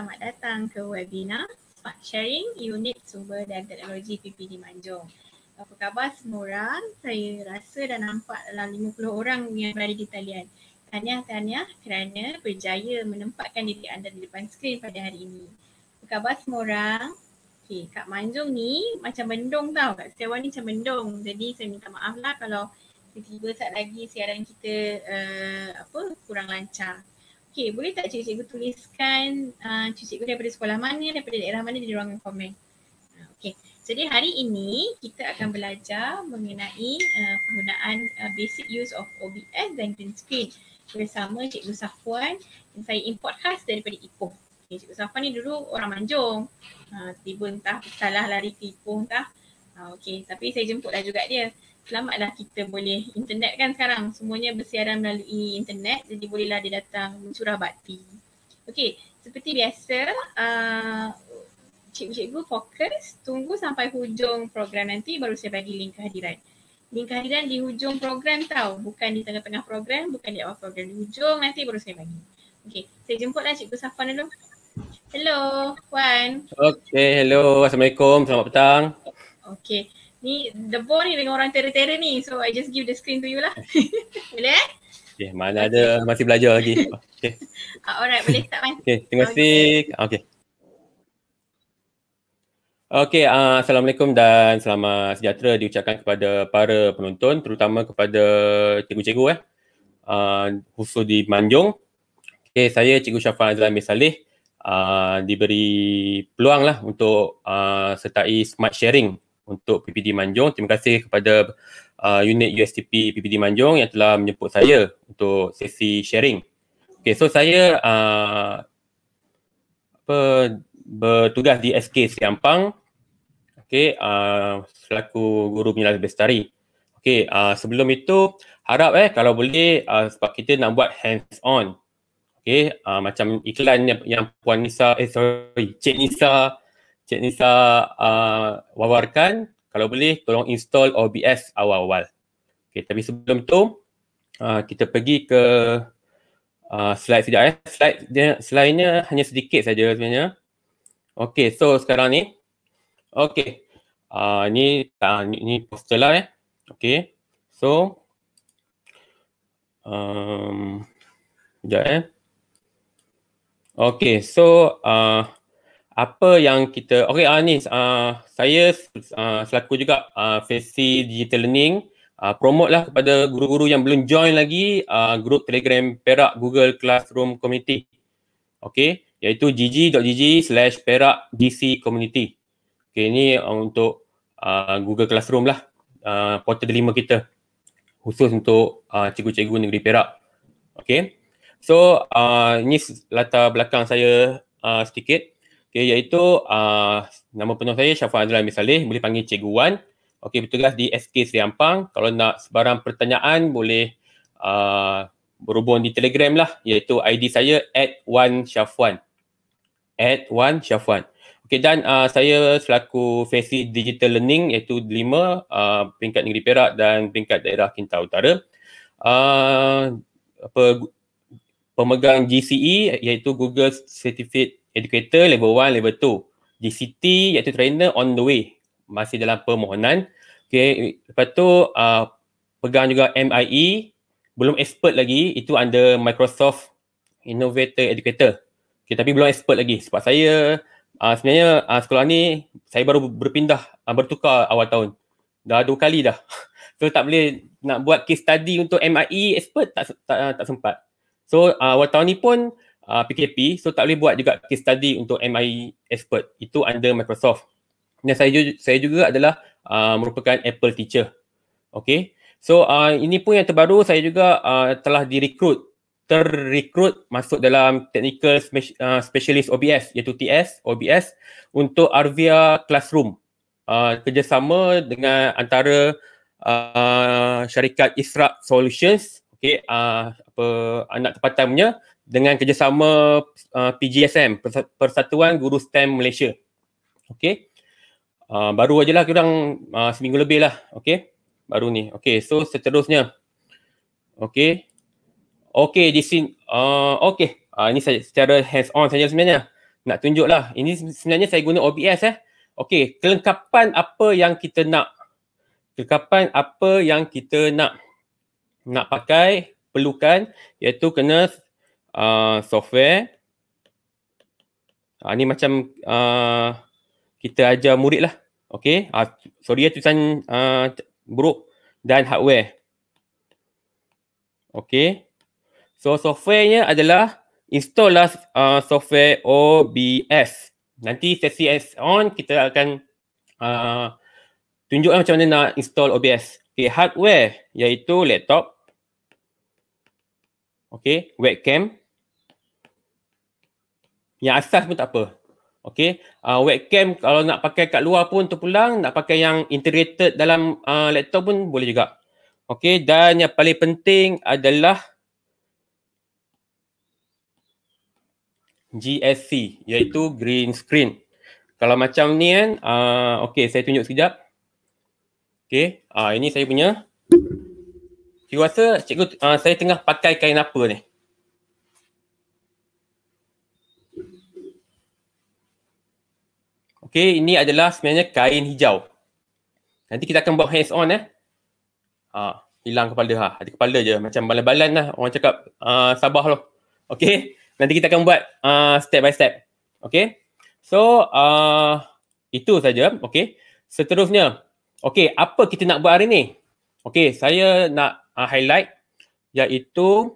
selamat datang ke webinar Spark Sharing Unit Sumber dan Teknologi PPD Manjung. Apa khabar semua orang? Saya rasa dah nampak dalam 50 orang yang berada di talian. Tahniah-tahniah kerana berjaya menempatkan diri anda di depan skrin pada hari ini. Apa khabar semua orang? Okay, Kak Manjung ni macam mendung tau. Kak Setiawan ni macam mendung. Jadi saya minta maaf lah kalau tiba-tiba saat lagi siaran kita uh, apa kurang lancar okay boleh tak cikgu-cikgu tuliskan uh, cikgu-cikgu daripada sekolah mana, daripada daerah mana di ruangan komen. Uh, okay, jadi hari ini kita akan belajar mengenai uh, penggunaan uh, basic use of OBS dan green screen bersama cikgu Safuan yang saya import khas daripada Ipoh. Okay, cikgu Safuan ni dulu orang manjung, uh, tiba entah salah lari ke Ipoh entah. Uh, okay, tapi saya jemputlah juga dia selamatlah kita boleh internet kan sekarang semuanya bersiaran melalui internet jadi bolehlah dia datang mencurah bakti. Okey, seperti biasa uh, cikgu-cikgu fokus tunggu sampai hujung program nanti baru saya bagi link kehadiran. Link kehadiran di hujung program tau, bukan di tengah-tengah program, bukan di awal program, di hujung nanti baru saya bagi. Okey, saya jemputlah cikgu Safwan dulu. Hello, Wan. Okey, hello. Assalamualaikum. Selamat petang. Okey ni the boy ni dengan orang terer-terer ni so I just give the screen to you lah boleh eh? Okay, mana okay. ada masih belajar lagi. Okay. uh, ah, alright, boleh tak main. Okay, terima kasih. Okay. Okey, uh, Assalamualaikum dan selamat sejahtera diucapkan kepada para penonton terutama kepada cikgu-cikgu eh, uh, khusus di Manjung. Okey, saya Cikgu Syafan Azlan bin Saleh uh, diberi peluang lah untuk uh, sertai smart sharing untuk PPD Manjung. Terima kasih kepada uh, unit USTP PPD Manjung yang telah menjemput saya untuk sesi sharing. Okay, so saya uh, apa, bertugas di SK Siampang okay, uh, selaku guru penyelaras bestari. Okay, uh, sebelum itu harap eh kalau boleh uh, sebab kita nak buat hands on. Okay, uh, macam iklan yang, yang Puan Nisa, eh sorry, Cik Nisa Cik Nisa uh, wawarkan, kalau boleh tolong install OBS awal-awal. Okay, tapi sebelum tu, uh, kita pergi ke uh, slide sekejap. Eh. Slide dia, slide hanya sedikit saja sebenarnya. Okay, so sekarang ni. Okay, uh, ni, uh, ni, ni poster lah eh. Okay, so. Um, sekejap eh. Okay, so uh, apa yang kita okey Anis ah, uh, ah, saya uh, selaku juga uh, Fesi Digital Learning uh, promote lah kepada guru-guru yang belum join lagi uh, grup Telegram Perak Google Classroom Community. Okey, iaitu gg.gg/perakdccommunity. Okey, ini untuk uh, Google Classroom lah uh, portal delima kita khusus untuk uh, cikgu-cikgu negeri Perak. Okey. So, uh, ini latar belakang saya uh, sedikit. Okey iaitu uh, nama penuh saya Syafwan Azlan bin Saleh boleh panggil Cikgu Wan. Okey bertugas di SK Seri Ampang. Kalau nak sebarang pertanyaan boleh uh, berhubung di Telegram lah iaitu ID saya at Wan Syafwan. At Wan Syafwan. Okey dan uh, saya selaku Fesi Digital Learning iaitu lima uh, peringkat negeri Perak dan peringkat daerah Kinta Utara. Uh, apa, pemegang GCE iaitu Google Certificate Educator level 1, level 2. GCT iaitu trainer on the way. Masih dalam permohonan. Okay, lepas tu uh, pegang juga MIE. Belum expert lagi, itu under Microsoft Innovator Educator. Okay, tapi belum expert lagi sebab saya uh, sebenarnya uh, sekolah ni saya baru berpindah, uh, bertukar awal tahun. Dah dua kali dah. So tak boleh nak buat case study untuk MIE expert tak tak, tak sempat. So uh, awal tahun ni pun uh, ah, PKP so tak boleh buat juga case study untuk MI expert itu under Microsoft dan saya juga, saya juga adalah uh, merupakan Apple teacher okay so uh, ini pun yang terbaru saya juga uh, telah direkrut terrekrut masuk dalam technical specialist OBS iaitu TS OBS untuk Arvia Classroom uh, kerjasama dengan antara uh, syarikat Isra Solutions okay. uh, apa anak tempatan punya dengan kerjasama uh, PGSM Persatuan Guru STEM Malaysia. okay. Uh, baru lah kurang uh, seminggu lebih lah. okay. Baru ni. okay. so seterusnya. okay. Okay di sini uh, okey. Uh, ini saya secara hands on saja sebenarnya. Nak tunjuk lah. Ini sebenarnya saya guna OBS eh. Okay. kelengkapan apa yang kita nak kelengkapan apa yang kita nak nak pakai perlukan iaitu kena Ah, software. Uh, ni macam uh, kita ajar murid lah. Okay. Uh, sorry lah tulisan uh, buruk. Dan hardware. Okay. So softwarenya adalah install lah uh, software OBS. Nanti sesi S on kita akan uh, tunjukkan lah macam mana nak install OBS. Okay, hardware iaitu laptop. Okay, webcam. Yang asas pun tak apa. Okay. Uh, ah, webcam kalau nak pakai kat luar pun tu pulang, Nak pakai yang integrated dalam uh, laptop pun boleh juga. Okay. Dan yang paling penting adalah GSC iaitu green screen. Kalau macam ni kan. Uh, ah, okay. Saya tunjuk sekejap. Okay. Uh, ini saya punya. Cikgu rasa cikgu uh, saya tengah pakai kain apa ni? Okay, ini adalah sebenarnya kain hijau. Nanti kita akan buat hands on eh. Ha, hilang kepala ha. Ada kepala je macam balan-balan lah orang cakap uh, Sabah loh. Okay, nanti kita akan buat uh, step by step. Okay, so uh, itu saja. Okay, seterusnya. Okay, apa kita nak buat hari ni? Okay, saya nak uh, highlight iaitu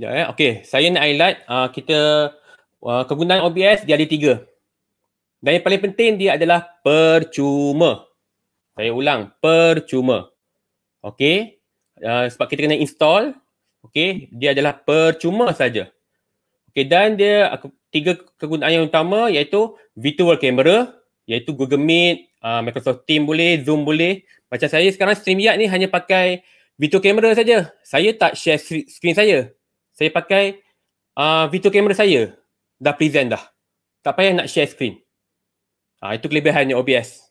Sekejap eh. Okay, saya nak highlight uh, kita uh, kegunaan OBS dia ada tiga. Dan yang paling penting dia adalah percuma. Saya ulang, percuma. Okey. Uh, sebab kita kena install. Okey. Dia adalah percuma saja. Okey. Dan dia tiga kegunaan yang utama iaitu virtual camera. Iaitu Google Meet, uh, Microsoft Teams boleh, Zoom boleh. Macam saya sekarang stream StreamYard ni hanya pakai virtual camera saja. Saya tak share screen saya. Saya pakai uh, virtual camera saya dah present dah. Tak payah nak share screen. Ha, itu kelebihannya OBS.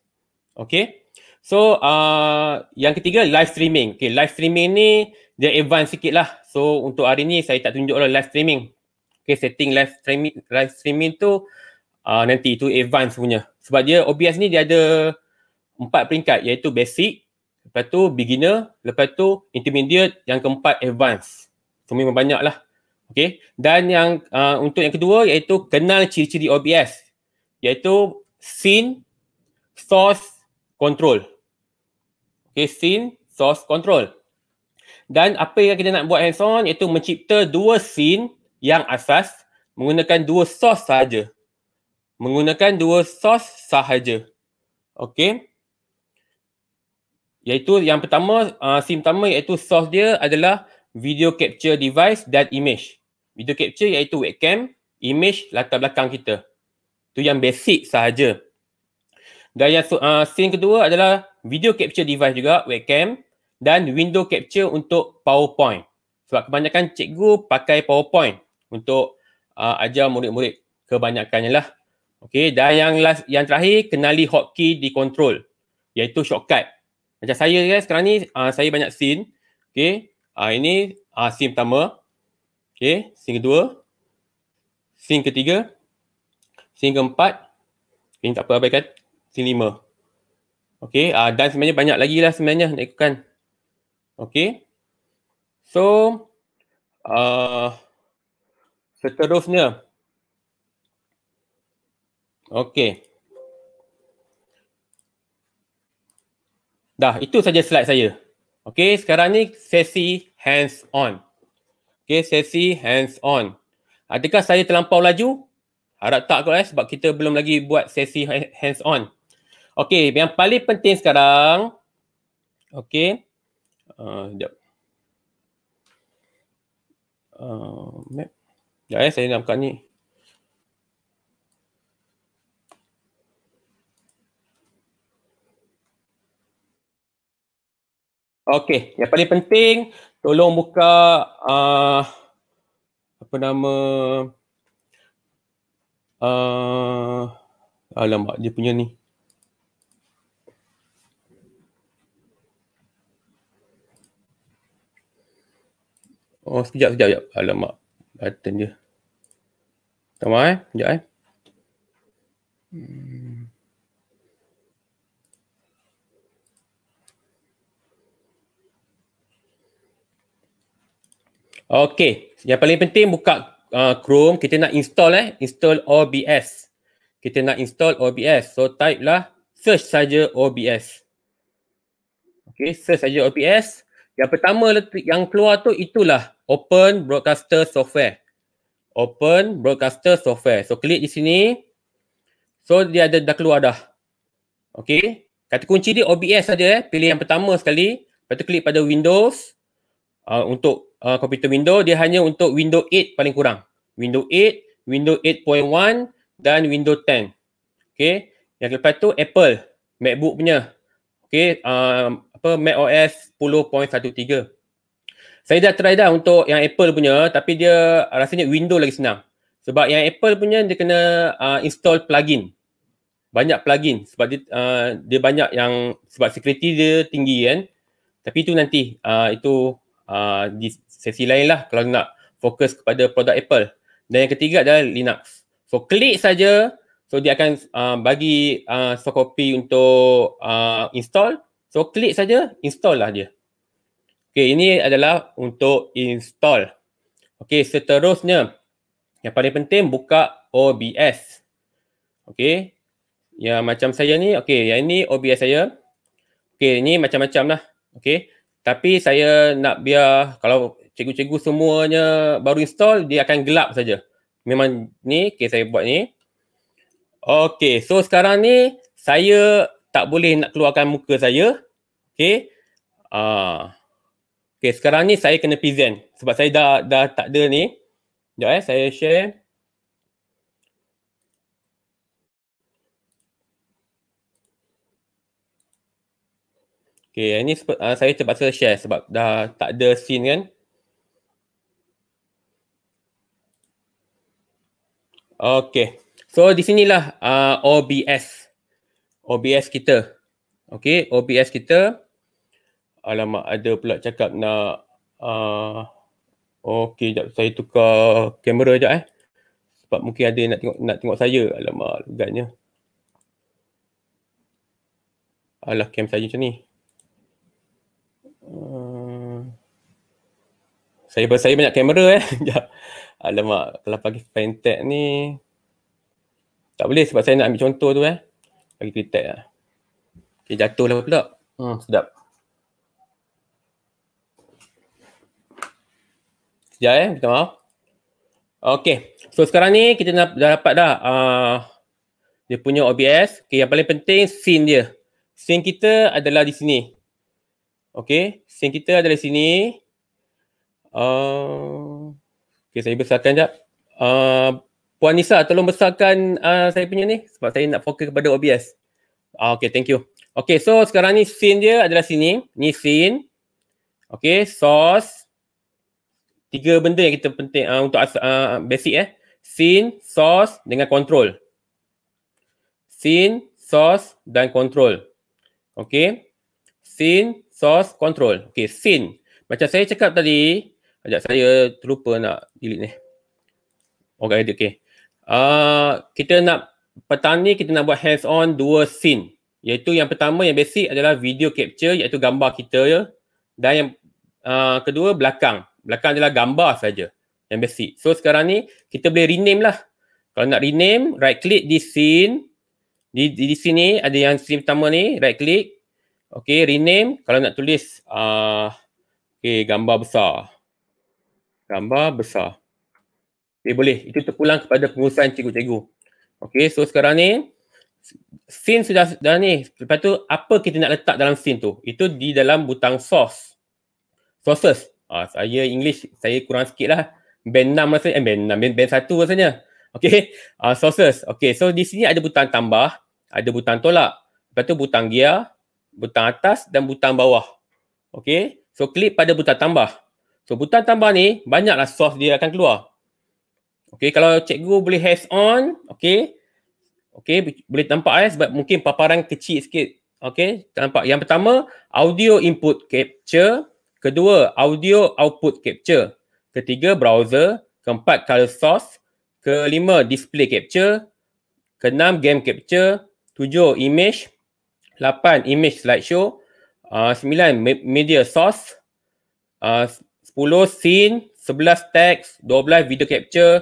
Okay. So, uh, yang ketiga, live streaming. Okay, live streaming ni dia advance sikit lah. So, untuk hari ni saya tak tunjuk lah live streaming. Okay, setting live streaming live streaming tu uh, nanti itu advance punya. Sebab dia OBS ni dia ada empat peringkat iaitu basic, lepas tu beginner, lepas tu intermediate, yang keempat advance. So, memang banyak lah. Okay. Dan yang uh, untuk yang kedua iaitu kenal ciri-ciri OBS. Iaitu scene, source, control. Okay. Scene, source, control. Dan apa yang kita nak buat hands on iaitu mencipta dua scene yang asas menggunakan dua source sahaja. Menggunakan dua source sahaja. Okay. Iaitu yang pertama, uh, scene pertama iaitu source dia adalah video capture device dan image video capture iaitu webcam, image latar belakang kita. Tu yang basic sahaja. Dan yang uh, scene kedua adalah video capture device juga, webcam dan window capture untuk PowerPoint. Sebab kebanyakan cikgu pakai PowerPoint untuk uh, ajar murid-murid kebanyakannya lah. Okay, dan yang last, yang terakhir, kenali hotkey di control iaitu shortcut. Macam saya guys, kan, sekarang ni uh, saya banyak scene. Okay, uh, ini uh, scene pertama. Okay, sin kedua. Sin ketiga. Sin keempat. Okay, ini tak apa abaikan. Sin lima. Okay, uh, ah, dan sebenarnya banyak lagi lah sebenarnya nak ikutkan. Okay. So, uh, seterusnya. Okay. Dah, itu saja slide saya. Okay, sekarang ni sesi hands on. Okay, sesi hands on. Adakah saya terlampau laju? Harap tak kot eh sebab kita belum lagi buat sesi ha-, hands on. Okay, yang paling penting sekarang. Okay. Uh, sekejap. Uh, sekejap ya, eh, saya nak buka ni. Okey, yang paling penting tolong buka uh, apa nama uh, alamak dia punya ni Oh, sekejap, sekejap, sekejap. Alamak, button dia. Tak eh. Sekejap, eh. Hmm. Okay. Yang paling penting buka uh, Chrome. Kita nak install eh. Install OBS. Kita nak install OBS. So type lah search saja OBS. Okay. Search saja OBS. Yang pertama yang keluar tu itulah Open Broadcaster Software. Open Broadcaster Software. So klik di sini. So dia ada dah keluar dah. Okay. Kata kunci dia OBS saja eh. Pilih yang pertama sekali. Lepas tu klik pada Windows. Uh, untuk uh, komputer Windows dia hanya untuk Windows 8 paling kurang. Windows 8, Windows 8.1 dan Windows 10. Okay. Yang lepas tu Apple, MacBook punya. Okay. Uh, apa, macOS 10.13. Saya dah try dah untuk yang Apple punya tapi dia uh, rasanya Windows lagi senang. Sebab yang Apple punya dia kena uh, install plugin. Banyak plugin sebab dia, uh, dia banyak yang sebab security dia tinggi kan. Tapi itu nanti uh, itu uh, di sesi lain lah kalau nak fokus kepada produk Apple. Dan yang ketiga adalah Linux. So klik saja, so dia akan uh, bagi uh, soft copy untuk uh, install. So klik saja, install lah dia. Okay, ini adalah untuk install. Okay, seterusnya yang paling penting buka OBS. Okay, yang macam saya ni, okay, yang ini OBS saya. Okay, ini macam-macam lah. Okay, tapi saya nak biar kalau cikgu-cikgu semuanya baru install dia akan gelap saja. Memang ni okay, saya buat ni. Okay so sekarang ni saya tak boleh nak keluarkan muka saya. Okay. Ah, okay sekarang ni saya kena present sebab saya dah dah tak ada ni. Sekejap eh saya share. Okay, ini uh, ah, saya terpaksa share sebab dah tak ada scene kan. Okay. So, di sinilah uh, OBS. OBS kita. Okay, OBS kita. Alamak, ada pula cakap nak... Uh, okay, sekejap saya tukar kamera sekejap eh. Sebab mungkin ada yang nak tengok, nak tengok saya. Alamak, lugatnya. Alah, cam saya macam ni. Uh, saya, saya banyak kamera eh. Sekejap. Alamak, kalau pakai fintech ni tak boleh sebab saya nak ambil contoh tu eh. Bagi kritik lah. Okay, jatuh lah pula. Hmm, sedap. Sekejap eh, minta maaf. Okay, so sekarang ni kita dah, dah dapat dah uh, dia punya OBS. Okay, yang paling penting scene dia. Scene kita adalah di sini. Okay, scene kita adalah di sini. Uh, Okay, saya besarkan jap. Uh, Puan Nisa, tolong besarkan uh, saya punya ni sebab saya nak fokus kepada OBS. Uh, ah, okay, thank you. Okay, so sekarang ni scene dia adalah sini. Ni scene. Okay, source. Tiga benda yang kita penting uh, untuk as- uh, basic eh. Scene, source dengan control. Scene, source dan control. Okay. Scene, source, control. Okay, scene. Macam saya cakap tadi, Sekejap saya terlupa nak delete ni. Okay, okay. Uh, ah, kita nak petang ni kita nak buat hands on dua scene. Iaitu yang pertama yang basic adalah video capture iaitu gambar kita ya. Dan yang uh, kedua belakang. Belakang adalah gambar saja yang basic. So sekarang ni kita boleh rename lah. Kalau nak rename, right click di scene. Di, di, di sini ada yang scene pertama ni, right click. Okay, rename. Kalau nak tulis, uh, ah, okay, gambar besar tambah besar. Okey eh, boleh. Itu terpulang kepada pengurusan cikgu-cikgu. Okey so sekarang ni scene sudah dah ni. Lepas tu apa kita nak letak dalam scene tu? Itu di dalam butang source. Sources. Ha, saya English saya kurang sikit lah. Band 6 rasanya. Eh, band 6. Band, band 1 rasanya. Okey. Ha, sources. Okey so di sini ada butang tambah. Ada butang tolak. Lepas tu butang gear. Butang atas dan butang bawah. Okey. So klik pada butang tambah. Sebutan tambah ni, banyaklah source dia akan keluar. Okay, kalau cikgu boleh hands on, okay. Okay, boleh nampak eh sebab mungkin paparan kecil sikit. Okay, nampak. Yang pertama, audio input capture. Kedua, audio output capture. Ketiga, browser. Keempat, color source. Kelima, display capture. Keenam, game capture. Tujuh, image. Lapan, image slideshow. Uh, sembilan, media source. Uh, 10 scene, 11 text, 12 video capture,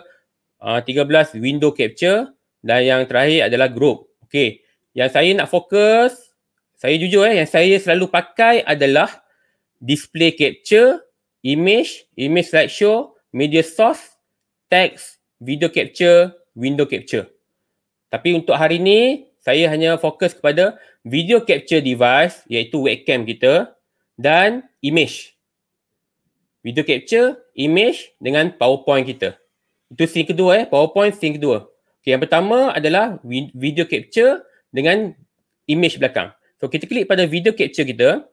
uh, ah, 13 window capture dan yang terakhir adalah group. Okey. Yang saya nak fokus, saya jujur eh, yang saya selalu pakai adalah display capture, image, image slideshow, media source, text, video capture, window capture. Tapi untuk hari ni, saya hanya fokus kepada video capture device iaitu webcam kita dan image video capture, image dengan PowerPoint kita. Itu scene kedua eh, PowerPoint scene kedua. Okay, yang pertama adalah video capture dengan image belakang. So kita klik pada video capture kita.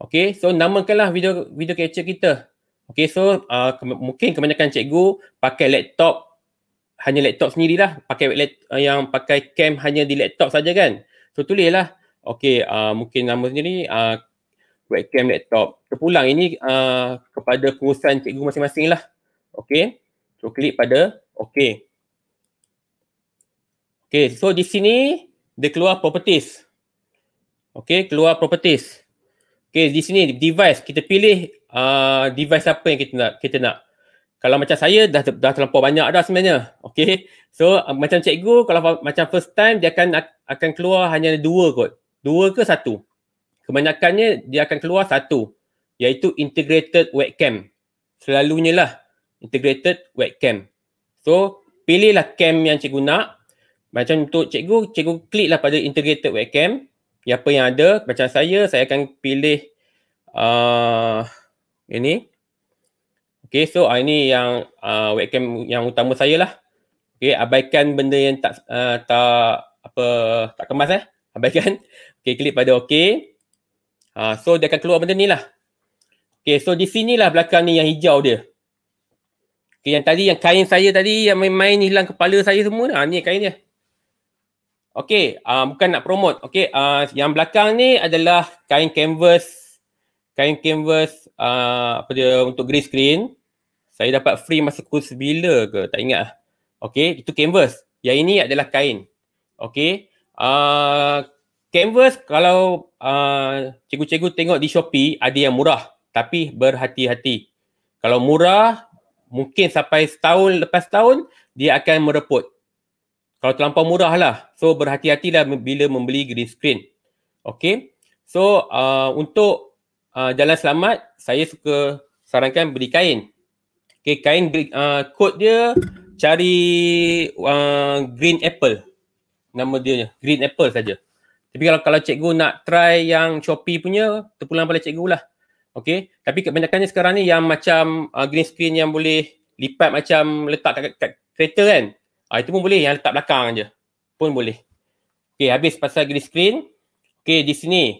Okay, so namakanlah video video capture kita. Okay, so uh, ke- mungkin kebanyakan cikgu pakai laptop hanya laptop sendirilah, pakai let, uh, yang pakai cam hanya di laptop saja kan. So tulislah okay, uh, mungkin nama sendiri uh, webcam laptop terpulang ini uh, kepada perusahaan cikgu masing-masing lah Okay, so klik pada okay. Okay, so di sini dia keluar properties Okay, keluar properties Okay, di sini device kita pilih uh, device apa yang kita nak kita nak kalau macam saya dah dah terlampau banyak dah sebenarnya Okay, so uh, macam cikgu kalau macam first time dia akan akan keluar hanya dua kot dua ke satu kebanyakannya dia akan keluar satu iaitu integrated webcam selalunya lah integrated webcam so pilihlah cam yang cikgu nak macam untuk cikgu cikgu kliklah pada integrated webcam ya apa yang ada macam saya saya akan pilih uh, ini Okay, so uh, ini yang uh, webcam yang utama saya lah. Okay, abaikan benda yang tak uh, tak apa tak kemas eh. Abaikan. Okay, klik pada okay. Uh, so dia akan keluar benda ni lah. Okay, so di sini lah belakang ni yang hijau dia. Okay, yang tadi, yang kain saya tadi yang main-main hilang kepala saya semua lah. Ah, ni kain dia. Okay, uh, bukan nak promote. Okay, uh, yang belakang ni adalah kain canvas. Kain canvas uh, apa dia, untuk green screen. Saya dapat free masa kursus bila ke? Tak ingat lah. Okay, itu canvas. Yang ini adalah kain. Okay. Uh, canvas kalau Ah, cikgu-cikgu tengok di Shopee ada yang murah tapi berhati-hati. Kalau murah mungkin sampai setahun lepas tahun dia akan mereput. Kalau terlampau murah lah. So berhati-hatilah bila membeli green screen. Okay. So uh, untuk uh, jalan selamat saya suka sarankan beli kain. Okay kain uh, kod dia cari uh, green apple. Nama dia green apple saja. Tapi kalau kalau cikgu nak try yang Shopee punya, terpulang pada cikgu lah. Okay. Tapi kebanyakannya sekarang ni yang macam uh, green screen yang boleh lipat macam letak kat, kat, kereta kan. Uh, itu pun boleh. Yang letak belakang je. Pun boleh. Okay. Habis pasal green screen. Okay. Di sini.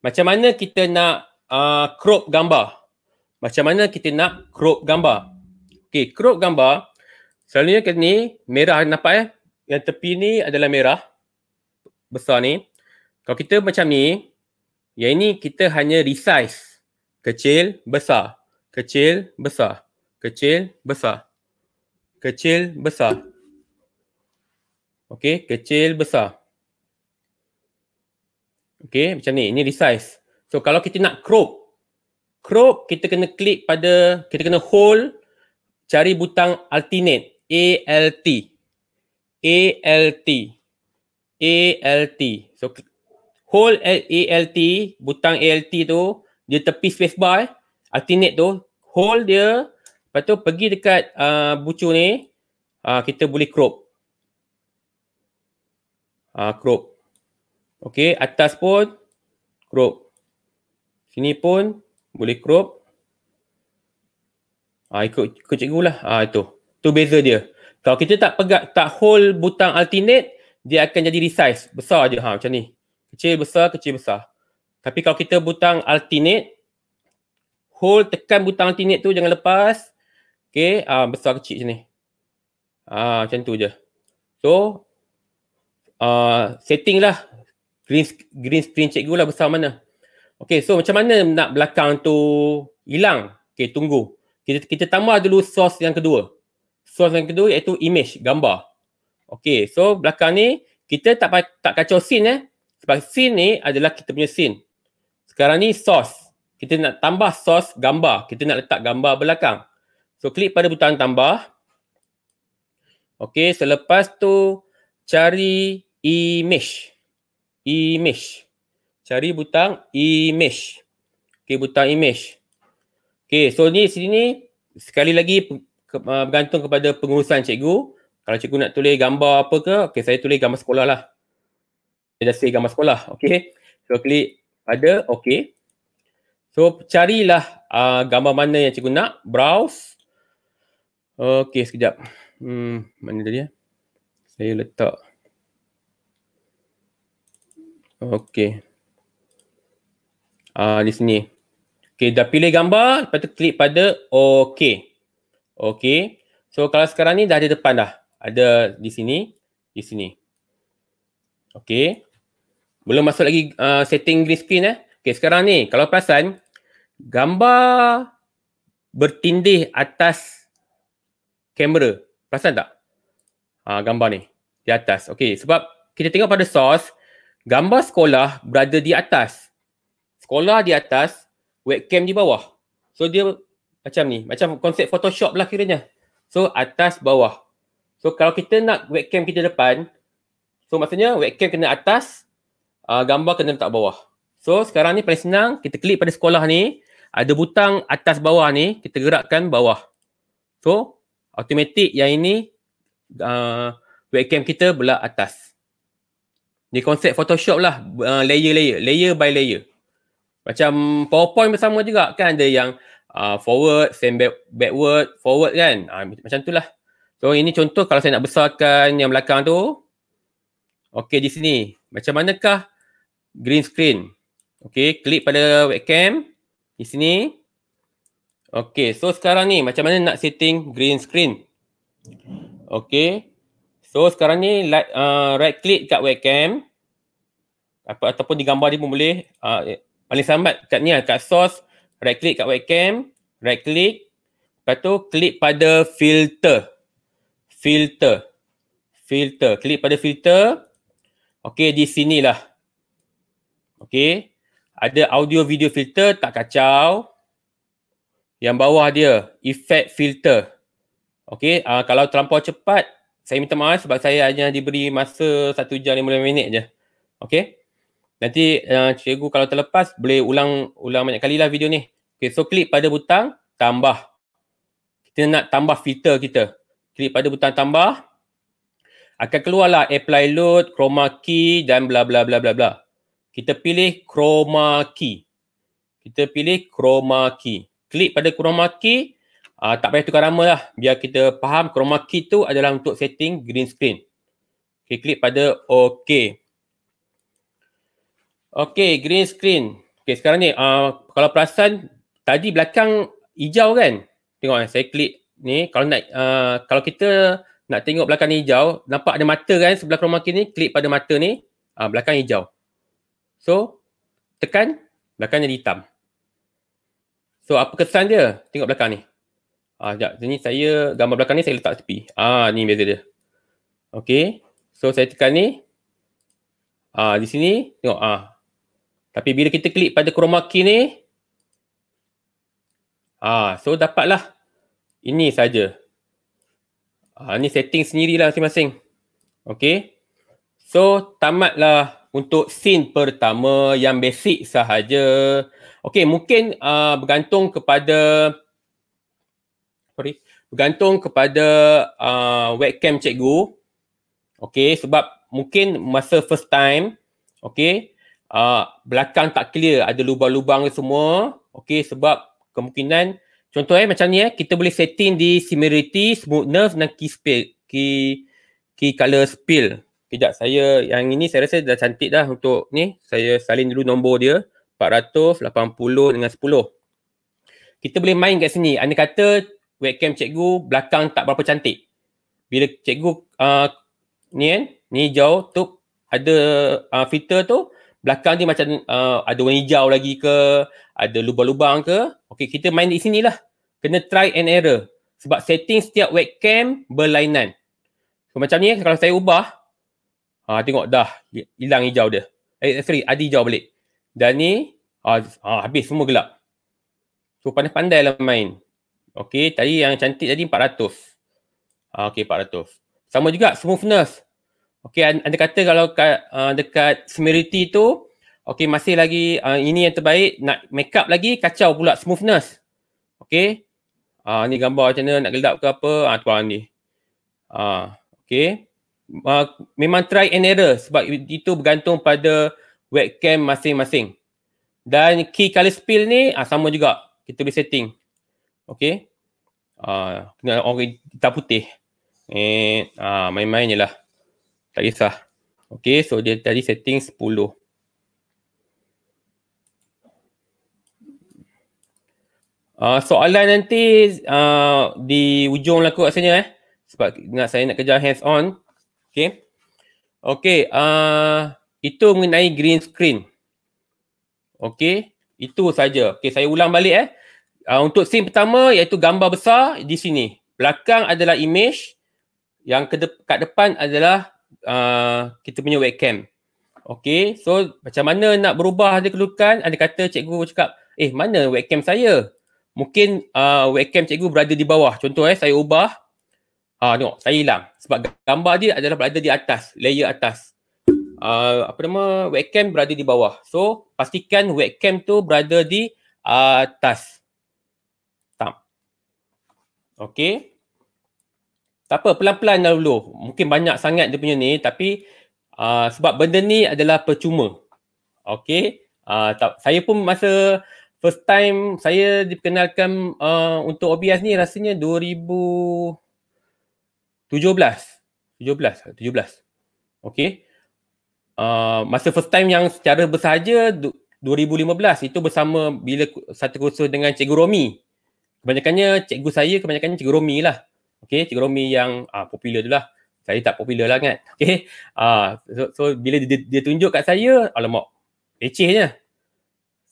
Macam mana kita nak uh, crop gambar? Macam mana kita nak crop gambar? Okay. Crop gambar. Selalunya kat ni merah nampak eh. Yang tepi ni adalah merah. Besar ni. Kalau kita macam ni, yang ini kita hanya resize. Kecil, besar. Kecil, besar. Kecil, besar. Kecil, besar. Okay, kecil, besar. Okay, macam ni. Ini resize. So, kalau kita nak crop. Crop, kita kena klik pada, kita kena hold, cari butang alternate. A-L-T. A-L-T. A-L-T. So, hold ALT, butang ALT tu, dia tepi space bar, alternate eh. tu, hold dia, lepas tu pergi dekat uh, bucu ni, uh, kita boleh crop. Uh, crop. Okay, atas pun, crop. Sini pun, boleh crop. Uh, ikut, ikut cikgu lah, uh, itu. Itu beza dia. Kalau kita tak pegang, tak hold butang alternate, dia akan jadi resize. Besar je ha, macam ni kecil besar kecil besar. Tapi kalau kita butang alternate hold tekan butang alternate tu jangan lepas. Okey, uh, ah, besar kecil sini. Ah uh, macam tu je. So uh, setting lah green green screen cikgu lah besar mana. Okey, so macam mana nak belakang tu hilang? Okey, tunggu. Kita kita tambah dulu source yang kedua. Source yang kedua iaitu image, gambar. Okey, so belakang ni kita tak tak kacau scene eh. Sebab scene ni adalah kita punya scene. Sekarang ni sos. Kita nak tambah sos gambar. Kita nak letak gambar belakang. So klik pada butang tambah. Okay, selepas tu cari image. Image. Cari butang image. Okay, butang image. Okay, so ni sini ni sekali lagi ah, bergantung kepada pengurusan cikgu. Kalau cikgu nak tulis gambar apa ke, okay, saya tulis gambar sekolah lah dia dah save gambar sekolah. Okay. So klik pada okay. So carilah uh, gambar mana yang cikgu nak. Browse. Okay sekejap. Hmm, mana dia? Eh? Saya letak. Okay. Ah uh, di sini. Okay dah pilih gambar. Lepas tu klik pada okay. Okay. So kalau sekarang ni dah ada depan dah. Ada di sini. Di sini. Okay. Belum masuk lagi uh, setting green screen eh. Okay, sekarang ni kalau perasan gambar bertindih atas kamera. Perasan tak? Ha, gambar ni di atas. Okay sebab kita tengok pada source gambar sekolah berada di atas. Sekolah di atas, webcam di bawah. So dia macam ni, macam konsep Photoshop lah kiranya. So atas bawah. So kalau kita nak webcam kita depan, so maksudnya webcam kena atas, uh, gambar kena letak bawah. So sekarang ni paling senang kita klik pada sekolah ni ada butang atas bawah ni kita gerakkan bawah. So automatik yang ini uh, webcam kita belak atas. Ni konsep Photoshop lah ah, layer-layer, uh, layer by layer. Macam PowerPoint bersama juga kan ada yang uh, forward, send back, backward, forward kan. Uh, macam lah. So ini contoh kalau saya nak besarkan yang belakang tu. okay di sini. Macam manakah green screen. Okay, klik pada webcam di sini. Okay, so sekarang ni macam mana nak setting green screen? Okay, so sekarang ni uh, right click kat webcam apa ataupun di gambar ni pun boleh uh, paling sambat kat ni lah, kat source right click kat webcam, right click lepas tu klik pada filter filter filter, klik pada filter Okay, di sinilah Okay. Ada audio video filter tak kacau. Yang bawah dia effect filter. Okay. Uh, ah, kalau terlampau cepat saya minta maaf sebab saya hanya diberi masa satu jam lima minit je. Okay. Nanti uh, cikgu kalau terlepas boleh ulang ulang banyak kali lah video ni. Okay. So klik pada butang tambah. Kita nak tambah filter kita. Klik pada butang tambah. Akan keluarlah apply load, chroma key dan bla bla bla bla bla kita pilih chroma key. Kita pilih chroma key. Klik pada chroma key, uh, tak payah tukar nama lah. Biar kita faham chroma key tu adalah untuk setting green screen. Okay, klik pada OK. OK, green screen. Okay, sekarang ni uh, kalau perasan tadi belakang hijau kan? Tengok kan, saya klik ni. Kalau nak, uh, kalau kita nak tengok belakang ni hijau, nampak ada mata kan sebelah chroma key ni, klik pada mata ni, uh, belakang hijau. So, tekan, belakang jadi hitam. So, apa kesan dia? Tengok belakang ni. Ah, sekejap. Sini saya, gambar belakang ni saya letak tepi. Ah, ni beza dia. Okay. So, saya tekan ni. Ah, di sini, tengok. Ah. Tapi bila kita klik pada chroma key ni, ah, so dapatlah ini saja. Ah, ni setting sendirilah masing-masing. Okay. So, tamatlah untuk scene pertama yang basic sahaja. Okey, mungkin uh, bergantung kepada sorry, bergantung kepada uh, webcam cikgu. Okey, sebab mungkin masa first time, okey, uh, belakang tak clear, ada lubang-lubang semua. Okey, sebab kemungkinan contoh eh macam ni eh, kita boleh setting di similarity, smoothness dan key spill, key key color spill. Kejap saya yang ini saya rasa dah cantik dah untuk ni saya salin dulu nombor dia 480 dengan 10. Kita boleh main kat sini. Anda kata webcam cikgu belakang tak berapa cantik. Bila cikgu uh, ni kan, ni hijau tu ada uh, filter tu belakang ni macam uh, ada warna hijau lagi ke, ada lubang-lubang ke. Okay kita main di sini lah. Kena try and error. Sebab setting setiap webcam berlainan. macam ni kalau saya ubah, Ha, tengok dah hilang hijau dia. Eh sorry, ada hijau balik. Dan ni ha, ha, habis semua gelap. So pandai-pandai lah main. Okay, tadi yang cantik tadi 400. Ha, okay, 400. Sama juga smoothness. Okay, anda kata kalau kat, uh, dekat smirity tu, okay, masih lagi uh, ini yang terbaik, nak makeup lagi, kacau pula smoothness. Okay. Uh, ni gambar macam mana nak gelap ke apa, uh, tuan ni. Uh, okay uh, memang try and error sebab itu bergantung pada webcam masing-masing. Dan key color spill ni uh, sama juga kita boleh setting. Okay. Uh, ah, orang hitam putih. Eh, uh, main-main je lah. Tak kisah. Okay, so dia tadi setting 10. Uh, soalan nanti uh, di ujung lah kot rasanya eh. Sebab nak, saya nak kerja hands on. Okay. Okay. Uh, itu mengenai green screen. Okay. Itu saja. Okay. Saya ulang balik eh. Uh, untuk scene pertama iaitu gambar besar di sini. Belakang adalah image. Yang ke kat depan adalah uh, kita punya webcam. Okay. So macam mana nak berubah dia kedudukan? Ada kata cikgu cakap, eh mana webcam saya? Mungkin uh, webcam cikgu berada di bawah. Contoh eh, saya ubah Ah, tengok saya hilang sebab gambar dia adalah berada di atas, layer atas. Uh, apa nama webcam berada di bawah. So pastikan webcam tu berada di atas. Tak. Okay. Tak apa, pelan-pelan dulu. Mungkin banyak sangat dia punya ni tapi uh, sebab benda ni adalah percuma. Okay. Uh, tak, saya pun masa first time saya diperkenalkan uh, untuk OBS ni rasanya 2000 17. 17. 17. Okay. Uh, masa first time yang secara bersahaja 2015 itu bersama bila satu kursus dengan Cikgu Romi. Kebanyakannya cikgu saya kebanyakannya Cikgu Romi lah. Okay, Cikgu Romi yang uh, popular tu lah. Saya tak popular lah kan. Okay. Uh, ah, so, so, bila dia, dia, tunjuk kat saya, alamak, lecehnya.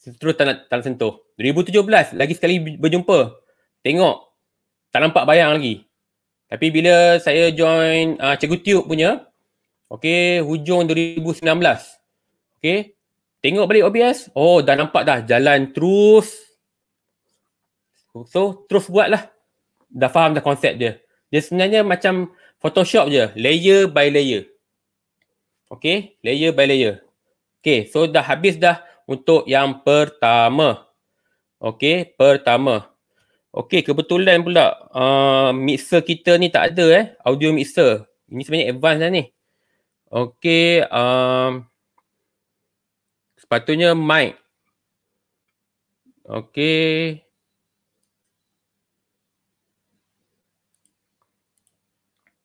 Terus tak nak, tak nak sentuh. 2017, lagi sekali berjumpa. Tengok, tak nampak bayang lagi. Tapi bila saya join uh, Cikgu Tiup punya, okay, hujung 2019. Okay, tengok balik OBS, oh dah nampak dah jalan terus. So, terus buat lah. Dah faham dah konsep dia. Dia sebenarnya macam Photoshop je, layer by layer. Okay, layer by layer. Okay, so dah habis dah untuk yang pertama. Okay, pertama. Pertama. Okey, kebetulan pula uh, mixer kita ni tak ada eh, audio mixer. Ini sebenarnya advance lah ni. Okey, um, sepatutnya mic. Okey.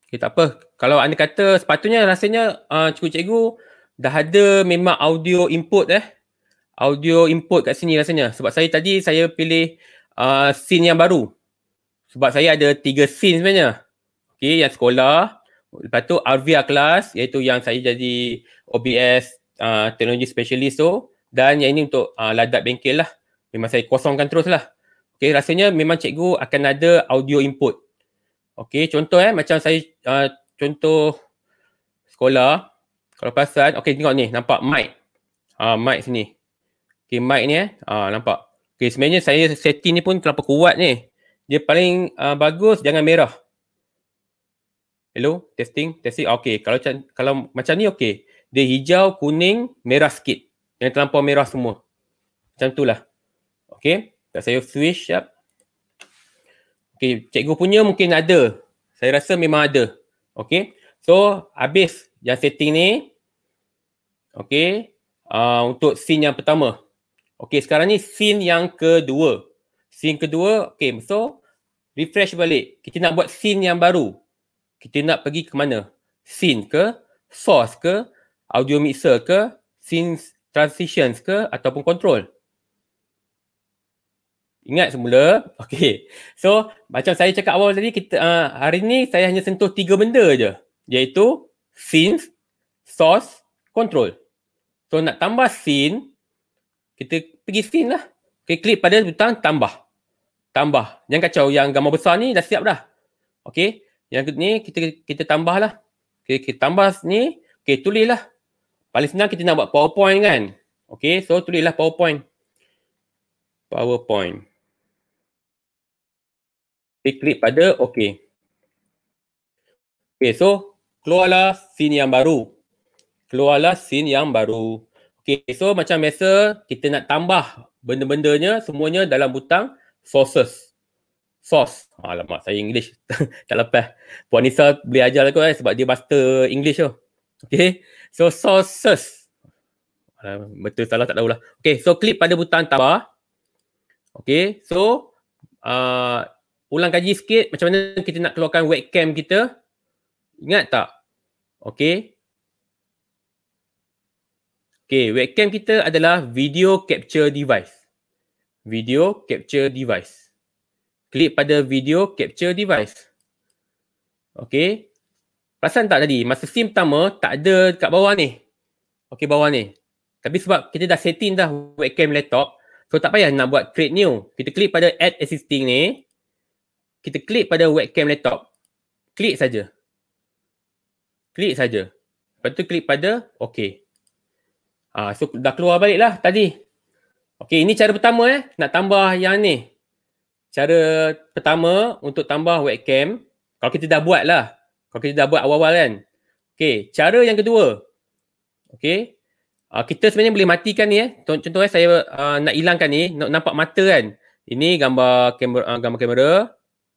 Okey, tak apa. Kalau anda kata sepatutnya rasanya uh, cikgu-cikgu dah ada memang audio input eh. Audio input kat sini rasanya. Sebab saya tadi saya pilih uh, scene yang baru. Sebab saya ada tiga scene sebenarnya. Okay, yang sekolah. Lepas tu RVR class iaitu yang saya jadi OBS uh, ah, teknologi specialist tu. Dan yang ini untuk uh, ah, ladak bengkel lah. Memang saya kosongkan terus lah. Okay, rasanya memang cikgu akan ada audio input. Okay, contoh eh. Macam saya uh, contoh sekolah. Kalau pasal, okay tengok ni. Nampak mic. Uh, mic sini. Okay, mic ni eh. Uh, nampak. Okay, sebenarnya saya setting ni pun terlalu kuat ni. Dia paling uh, bagus jangan merah. Hello, testing, testing. Okay, kalau, kalau macam ni okay. Dia hijau, kuning, merah sikit. Yang terlampau merah semua. Macam tu lah. Okay, tak saya switch up. Okay, cikgu punya mungkin ada. Saya rasa memang ada. Okay, so habis yang setting ni. Okay, uh, ah, untuk scene yang pertama. Okay, sekarang ni scene yang kedua. Scene kedua, okay. So, refresh balik. Kita nak buat scene yang baru. Kita nak pergi ke mana? Scene ke? Source ke? Audio mixer ke? Scene transitions ke? Ataupun control? Ingat semula. Okay. So, macam saya cakap awal tadi, kita uh, hari ni saya hanya sentuh tiga benda je. Iaitu scene, source, control. So, nak tambah scene, kita pergi scene lah. Okay, klik pada butang tambah. Tambah. Yang kacau, yang gambar besar ni dah siap dah. Okay. Yang ni kita kita tambah lah. Okay, kita tambah ni. Okay, tulis lah. Paling senang kita nak buat PowerPoint kan. Okay, so tulis lah PowerPoint. PowerPoint. Okay, klik pada okay. Okay, so keluarlah scene yang baru. Keluarlah scene yang baru. Okay, so macam biasa kita nak tambah benda-bendanya semuanya dalam butang sources. Source. Alamak, saya English. tak lepas. Puan Nisa boleh ajar aku eh, sebab dia master English tu. Okay, so sources. Alam, betul salah tak tahulah. Okay, so klik pada butang tambah. Okay, so uh, ulang kaji sikit macam mana kita nak keluarkan webcam kita. Ingat tak? Okay, Okay, webcam kita adalah video capture device. Video capture device. Klik pada video capture device. Okay. Perasan tak tadi? Masa SIM pertama, tak ada kat bawah ni. Okay, bawah ni. Tapi sebab kita dah setting dah webcam laptop, so tak payah nak buat create new. Kita klik pada add existing ni. Kita klik pada webcam laptop. Klik saja. Klik saja. Lepas tu klik pada okay. Ah, so dah keluar balik lah tadi. Okay, ini cara pertama eh. Nak tambah yang ni. Cara pertama untuk tambah webcam. Kalau kita dah buat lah. Kalau kita dah buat awal-awal kan. Okey, cara yang kedua. Okay, Uh, ah, kita sebenarnya boleh matikan ni eh. Contohnya eh, saya uh, nak hilangkan ni, nak nampak mata kan. Ini gambar kamera, uh, gambar kamera,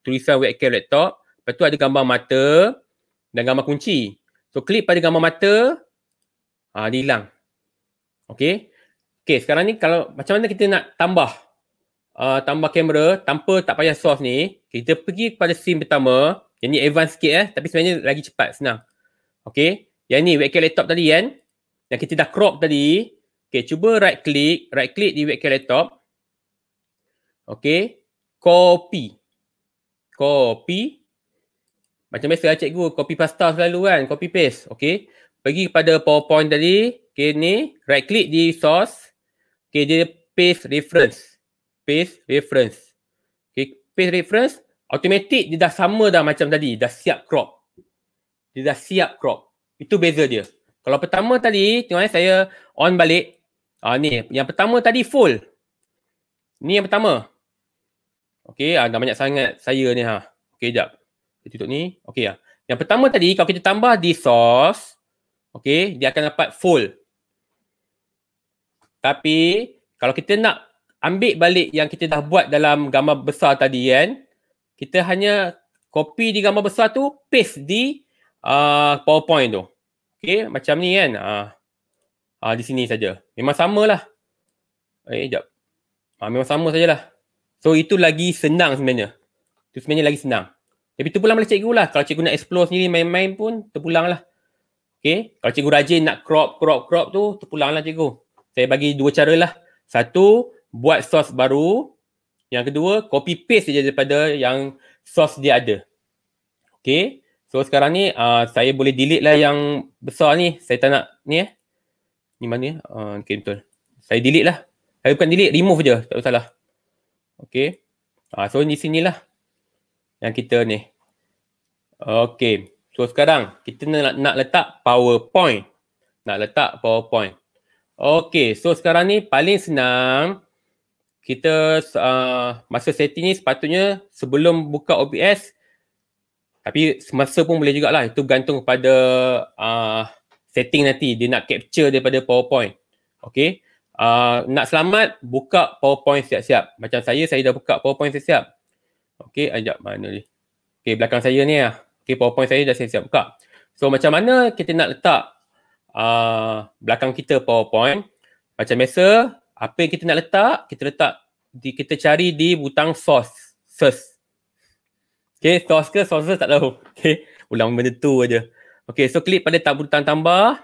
tulisan webcam laptop. Lepas tu ada gambar mata dan gambar kunci. So klik pada gambar mata, uh, dia hilang. Okay. Okay, sekarang ni kalau macam mana kita nak tambah uh, tambah kamera tanpa tak payah source ni, kita pergi kepada scene pertama. Yang ni advance sikit eh, tapi sebenarnya lagi cepat, senang. Okay. Yang ni webcam laptop tadi kan, yang kita dah crop tadi. Okay, cuba right click, right click di webcam laptop. Okay, copy. Copy. Macam biasa lah, cikgu, copy pasta selalu kan, copy paste. Okay, pergi kepada PowerPoint tadi. Okay ni right click di source. Okay dia paste reference. Paste reference. Okay paste reference. Automatic dia dah sama dah macam tadi. Dah siap crop. Dia dah siap crop. Itu beza dia. Kalau pertama tadi tengok eh, saya on balik. Ah ni yang pertama tadi full. Ni yang pertama. Okay ah, dah banyak sangat saya ni ha. Okay jap. Kita tutup ni. Okay ah. Yang pertama tadi kalau kita tambah di source. Okay, dia akan dapat full. Tapi kalau kita nak ambil balik yang kita dah buat dalam gambar besar tadi kan, kita hanya copy di gambar besar tu, paste di uh, PowerPoint tu. Okay, macam ni kan. Uh, uh, di sini saja. Memang samalah. Eh, sekejap. Uh, ah, memang sama sajalah. So, itu lagi senang sebenarnya. Itu sebenarnya lagi senang. Tapi terpulang pula cikgu lah. Kalau cikgu nak explore sendiri main-main pun terpulang lah. Okay. Kalau cikgu rajin nak crop, crop, crop tu terpulang lah cikgu saya bagi dua cara lah. Satu, buat source baru. Yang kedua, copy paste saja daripada yang source dia ada. Okay. So sekarang ni uh, saya boleh delete lah yang besar ni. Saya tak nak ni eh. Ni mana ni? Uh, ah, okay betul. Saya delete lah. Saya bukan delete, remove je. Tak salah. Okay. Uh, ah, so di sini lah yang kita ni. Okay. So sekarang kita nak, nak letak PowerPoint. Nak letak PowerPoint. Okay, so sekarang ni paling senang kita uh, masa setting ni sepatutnya sebelum buka OBS tapi semasa pun boleh jugalah. Itu bergantung kepada uh, setting nanti. Dia nak capture daripada PowerPoint. Okay. Uh, nak selamat, buka PowerPoint siap-siap. Macam saya, saya dah buka PowerPoint siap-siap. Okay, ajak mana ni? Okay, belakang saya ni lah. Okay, PowerPoint saya dah siap-siap buka. So, macam mana kita nak letak Ah, belakang kita PowerPoint. Macam biasa, apa yang kita nak letak, kita letak di kita cari di butang source. Okay, source ke source tak tahu. Okay, ulang benda tu aja. Okay, so klik pada tab butang tambah.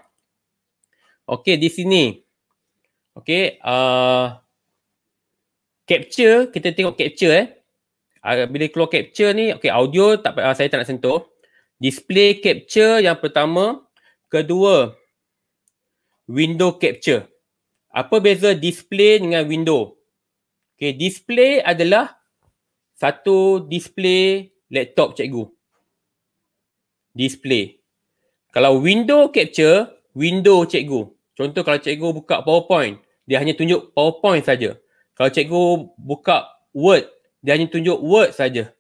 Okay, di sini. Okay, uh, capture, kita tengok capture eh. Ah, bila keluar capture ni, okay, audio tak saya tak nak sentuh. Display capture yang pertama. Kedua, window capture. Apa beza display dengan window? Okay, display adalah satu display laptop cikgu. Display. Kalau window capture, window cikgu. Contoh kalau cikgu buka PowerPoint, dia hanya tunjuk PowerPoint saja. Kalau cikgu buka Word, dia hanya tunjuk Word saja.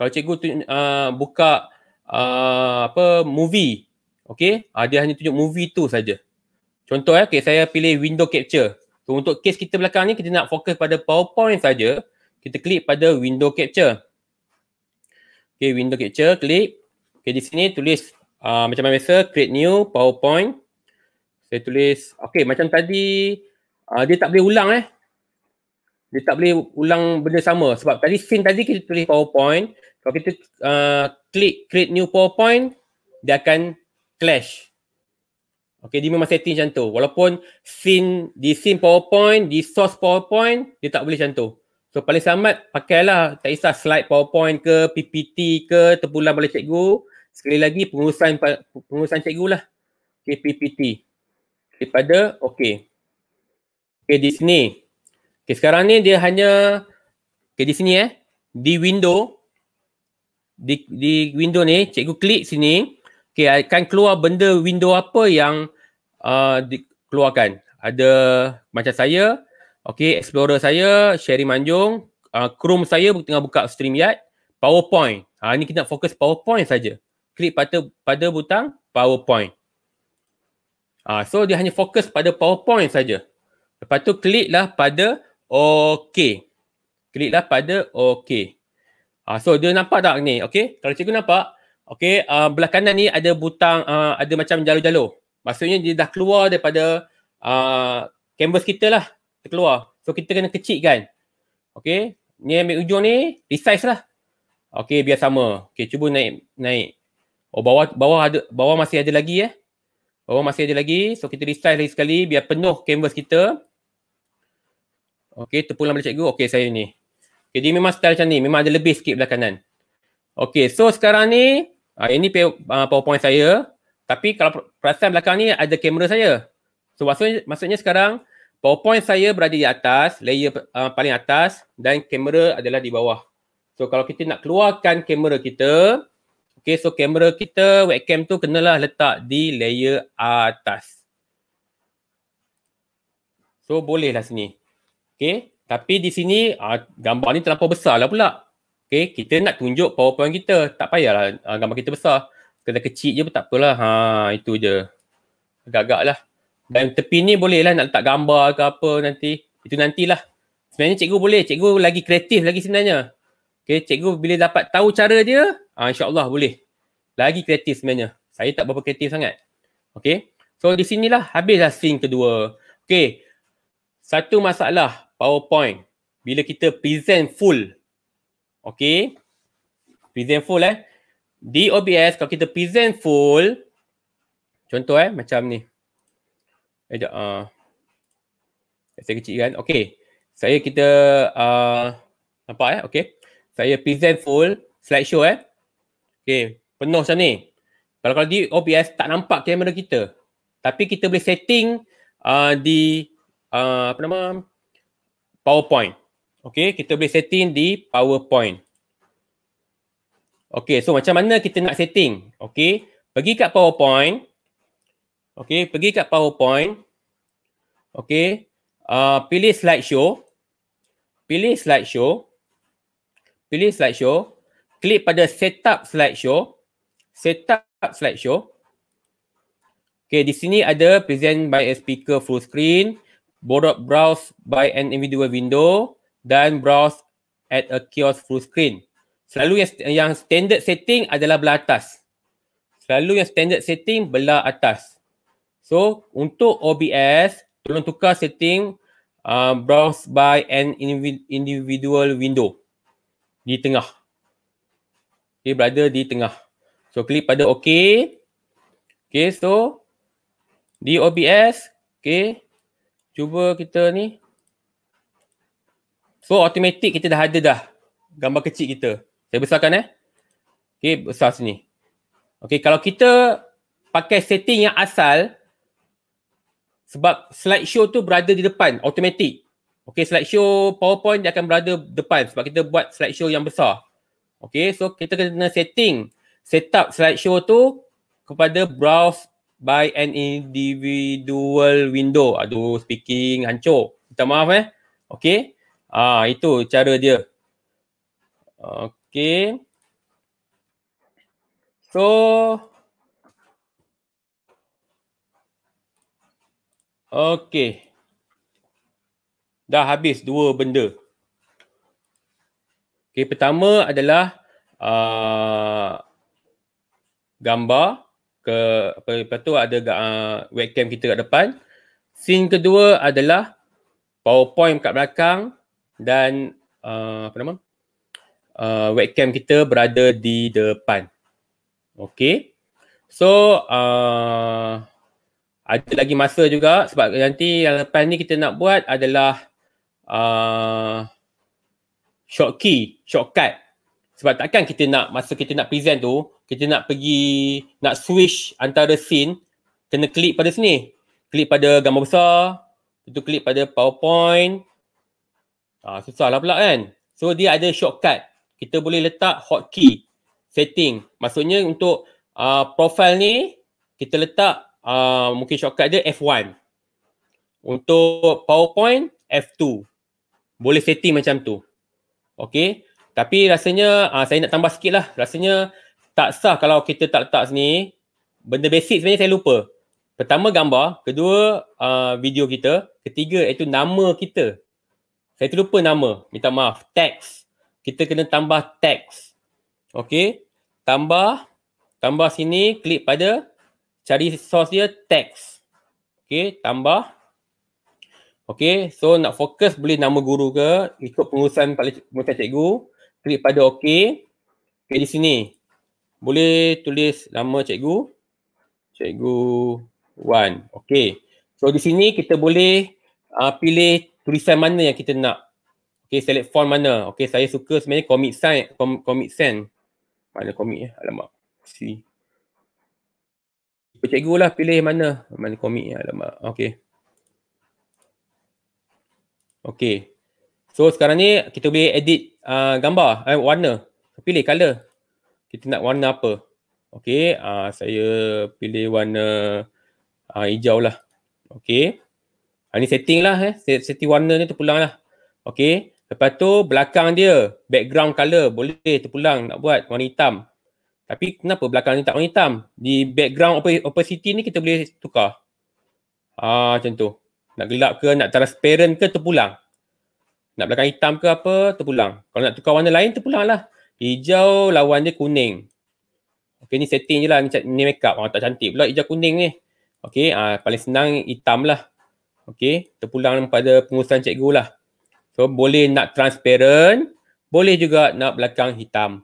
Kalau cikgu tunjuk, uh, buka uh, apa movie, okay, uh, dia hanya tunjuk movie tu saja. Contoh ya, eh, okay, saya pilih window capture. So, untuk kes kita belakang ni, kita nak fokus pada PowerPoint saja. Kita klik pada window capture. Okay, window capture, klik. Okay, di sini tulis uh, macam mana biasa, create new PowerPoint. Saya tulis, okay, macam tadi uh, dia tak boleh ulang eh. Dia tak boleh ulang benda sama sebab tadi scene tadi kita tulis PowerPoint. Kalau kita uh, klik create new PowerPoint, dia akan clash. Okay, dia memang setting macam tu. Walaupun scene, di scene PowerPoint, di source PowerPoint, dia tak boleh macam tu. So paling selamat pakailah tak kisah slide PowerPoint ke PPT ke terpulang oleh cikgu. Sekali lagi pengurusan pengurusan cikgu lah. Okay, PPT. Daripada, okay. Okay, di sini. Okay, sekarang ni dia hanya, okay, di sini eh. Di window. Di, di window ni, cikgu klik sini. Okay, akan keluar benda window apa yang uh, dikeluarkan. Ada macam saya, okay, explorer saya, Sherry Manjung, uh, Chrome saya tengah buka stream StreamYard, PowerPoint. Ha, ini kita nak fokus PowerPoint saja. Klik pada pada butang PowerPoint. Ha, so dia hanya fokus pada PowerPoint saja. Lepas tu kliklah pada OK. Kliklah pada OK. Ha, so dia nampak tak ni? Okay. Kalau cikgu nampak, Okey, uh, belah kanan ni ada butang uh, ada macam jalur-jalur. Maksudnya dia dah keluar daripada uh, canvas kita lah. keluar. So kita kena kecilkan. Okey, ni ambil ujung ni, resize lah. Okey, biar sama. Okay, cuba naik naik. Oh, bawah bawah ada bawah masih ada lagi eh. Bawah masih ada lagi. So kita resize lagi sekali biar penuh canvas kita. Okey, terpulang balik cikgu. Okey, saya ni. Okey, dia memang style macam ni. Memang ada lebih sikit belah kanan. Okey, so sekarang ni Uh, ini ah, powerpoint saya. Tapi kalau perasan belakang ni ada kamera saya. So maksudnya, maksudnya sekarang powerpoint saya berada di atas, layer uh, paling atas dan kamera adalah di bawah. So kalau kita nak keluarkan kamera kita, okay so kamera kita, webcam tu kenalah letak di layer atas. So bolehlah sini. Okay, tapi di sini uh, gambar ni terlalu besar lah pula. Okay, kita nak tunjuk powerpoint kita. Tak payahlah uh, gambar kita besar. Kena kecil je pun tak apalah. Ha, itu je. Agak-agak lah. Dan tepi ni boleh lah nak letak gambar ke apa nanti. Itu nantilah. Sebenarnya cikgu boleh. Cikgu lagi kreatif lagi sebenarnya. Okay, cikgu bila dapat tahu cara dia, ha, insyaAllah boleh. Lagi kreatif sebenarnya. Saya tak berapa kreatif sangat. Okay. So, di sinilah habislah scene kedua. Okay. Satu masalah. PowerPoint. Bila kita present full Okay. Present full eh. Di OBS, kalau kita present full, contoh eh, macam ni. Eh, jap. Uh, saya kecil kan. Okay. Saya kita, uh, nampak eh, okay. Saya present full, slideshow eh. Okay. Penuh macam ni. Kalau, kalau di OBS, tak nampak kamera kita. Tapi kita boleh setting uh, di, uh, apa nama, PowerPoint. Okay, kita boleh setting di PowerPoint. Okay, so macam mana kita nak setting? Okay, pergi kat PowerPoint. Okay, pergi kat PowerPoint. Okay, uh, pilih slideshow. Pilih slideshow. Pilih slideshow. Klik pada setup slideshow. Setup slideshow. Okay, di sini ada present by a speaker full screen. Borok browse by an individual window dan browse at a kiosk full screen. Selalu yang, yang standard setting adalah belah atas. Selalu yang standard setting belah atas. So untuk OBS, tolong tukar setting uh, browse by an individual window di tengah. Okay, berada di tengah. So klik pada OK. Okay, so di OBS, okay. Cuba kita ni, So automatic kita dah ada dah gambar kecil kita. Saya besarkan eh. Okay, besar sini. Okay, kalau kita pakai setting yang asal sebab slideshow tu berada di depan, automatic. Okay, slideshow PowerPoint dia akan berada depan sebab kita buat slideshow yang besar. Okay, so kita kena setting set up slideshow tu kepada browse by an individual window. Aduh, speaking hancur. Minta maaf eh. Okay, Ah itu cara dia. Okay. So Okay. Dah habis dua benda. Okay, pertama adalah uh, gambar ke apa lepas tu ada uh, webcam kita kat depan. Scene kedua adalah PowerPoint kat belakang dan uh, apa nama? Uh, webcam kita berada di depan. Okay. So uh, ada lagi masa juga sebab nanti yang depan ni kita nak buat adalah uh, short key, shortcut. Sebab takkan kita nak masa kita nak present tu, kita nak pergi nak switch antara scene kena klik pada sini. Klik pada gambar besar, itu klik pada PowerPoint, Ah susah lah pula kan. So dia ada shortcut. Kita boleh letak hotkey setting. Maksudnya untuk uh, profile ni kita letak uh, mungkin shortcut dia F1. Untuk PowerPoint F2. Boleh setting macam tu. Okay. Tapi rasanya uh, saya nak tambah sikit lah. Rasanya tak sah kalau kita tak letak sini. Benda basic sebenarnya saya lupa. Pertama gambar. Kedua uh, video kita. Ketiga iaitu nama kita. Saya terlupa nama. Minta maaf. Tax. Kita kena tambah tax. Okay. Tambah. Tambah sini. Klik pada. Cari source dia. Tax. Okay. Tambah. Okay. So nak fokus beli nama guru ke. Ikut pengurusan pengurusan cikgu. Klik pada okay. Okay di sini. Boleh tulis nama cikgu. Cikgu Wan. Okay. So di sini kita boleh uh, pilih tulisan mana yang kita nak. Okay, select font mana. Okay, saya suka sebenarnya commit sans, Com- commit send. Mana commit ya? Eh? Alamak. Si. Cikgu lah pilih mana. Mana commit ya? Alamak. Okay. Okay. So sekarang ni kita boleh edit uh, gambar, eh, warna. Pilih color. Kita nak warna apa. Okay, uh, saya pilih warna uh, hijau lah. Okay. Ha, ni setting lah eh. Set, setting warna ni terpulang lah. Okay. Lepas tu belakang dia background color boleh terpulang nak buat warna hitam. Tapi kenapa belakang ni tak warna hitam? Di background op- opacity ni kita boleh tukar. Ha, macam tu. Nak gelap ke, nak transparent ke terpulang. Nak belakang hitam ke apa terpulang. Kalau nak tukar warna lain terpulang lah. Hijau lawan dia kuning. Okay ni setting je lah ni, ni make Oh, ah, tak cantik pula hijau kuning ni. Okay ha, paling senang hitam lah. Okay, terpulang pada pengurusan cikgu lah. So, boleh nak transparent, boleh juga nak belakang hitam.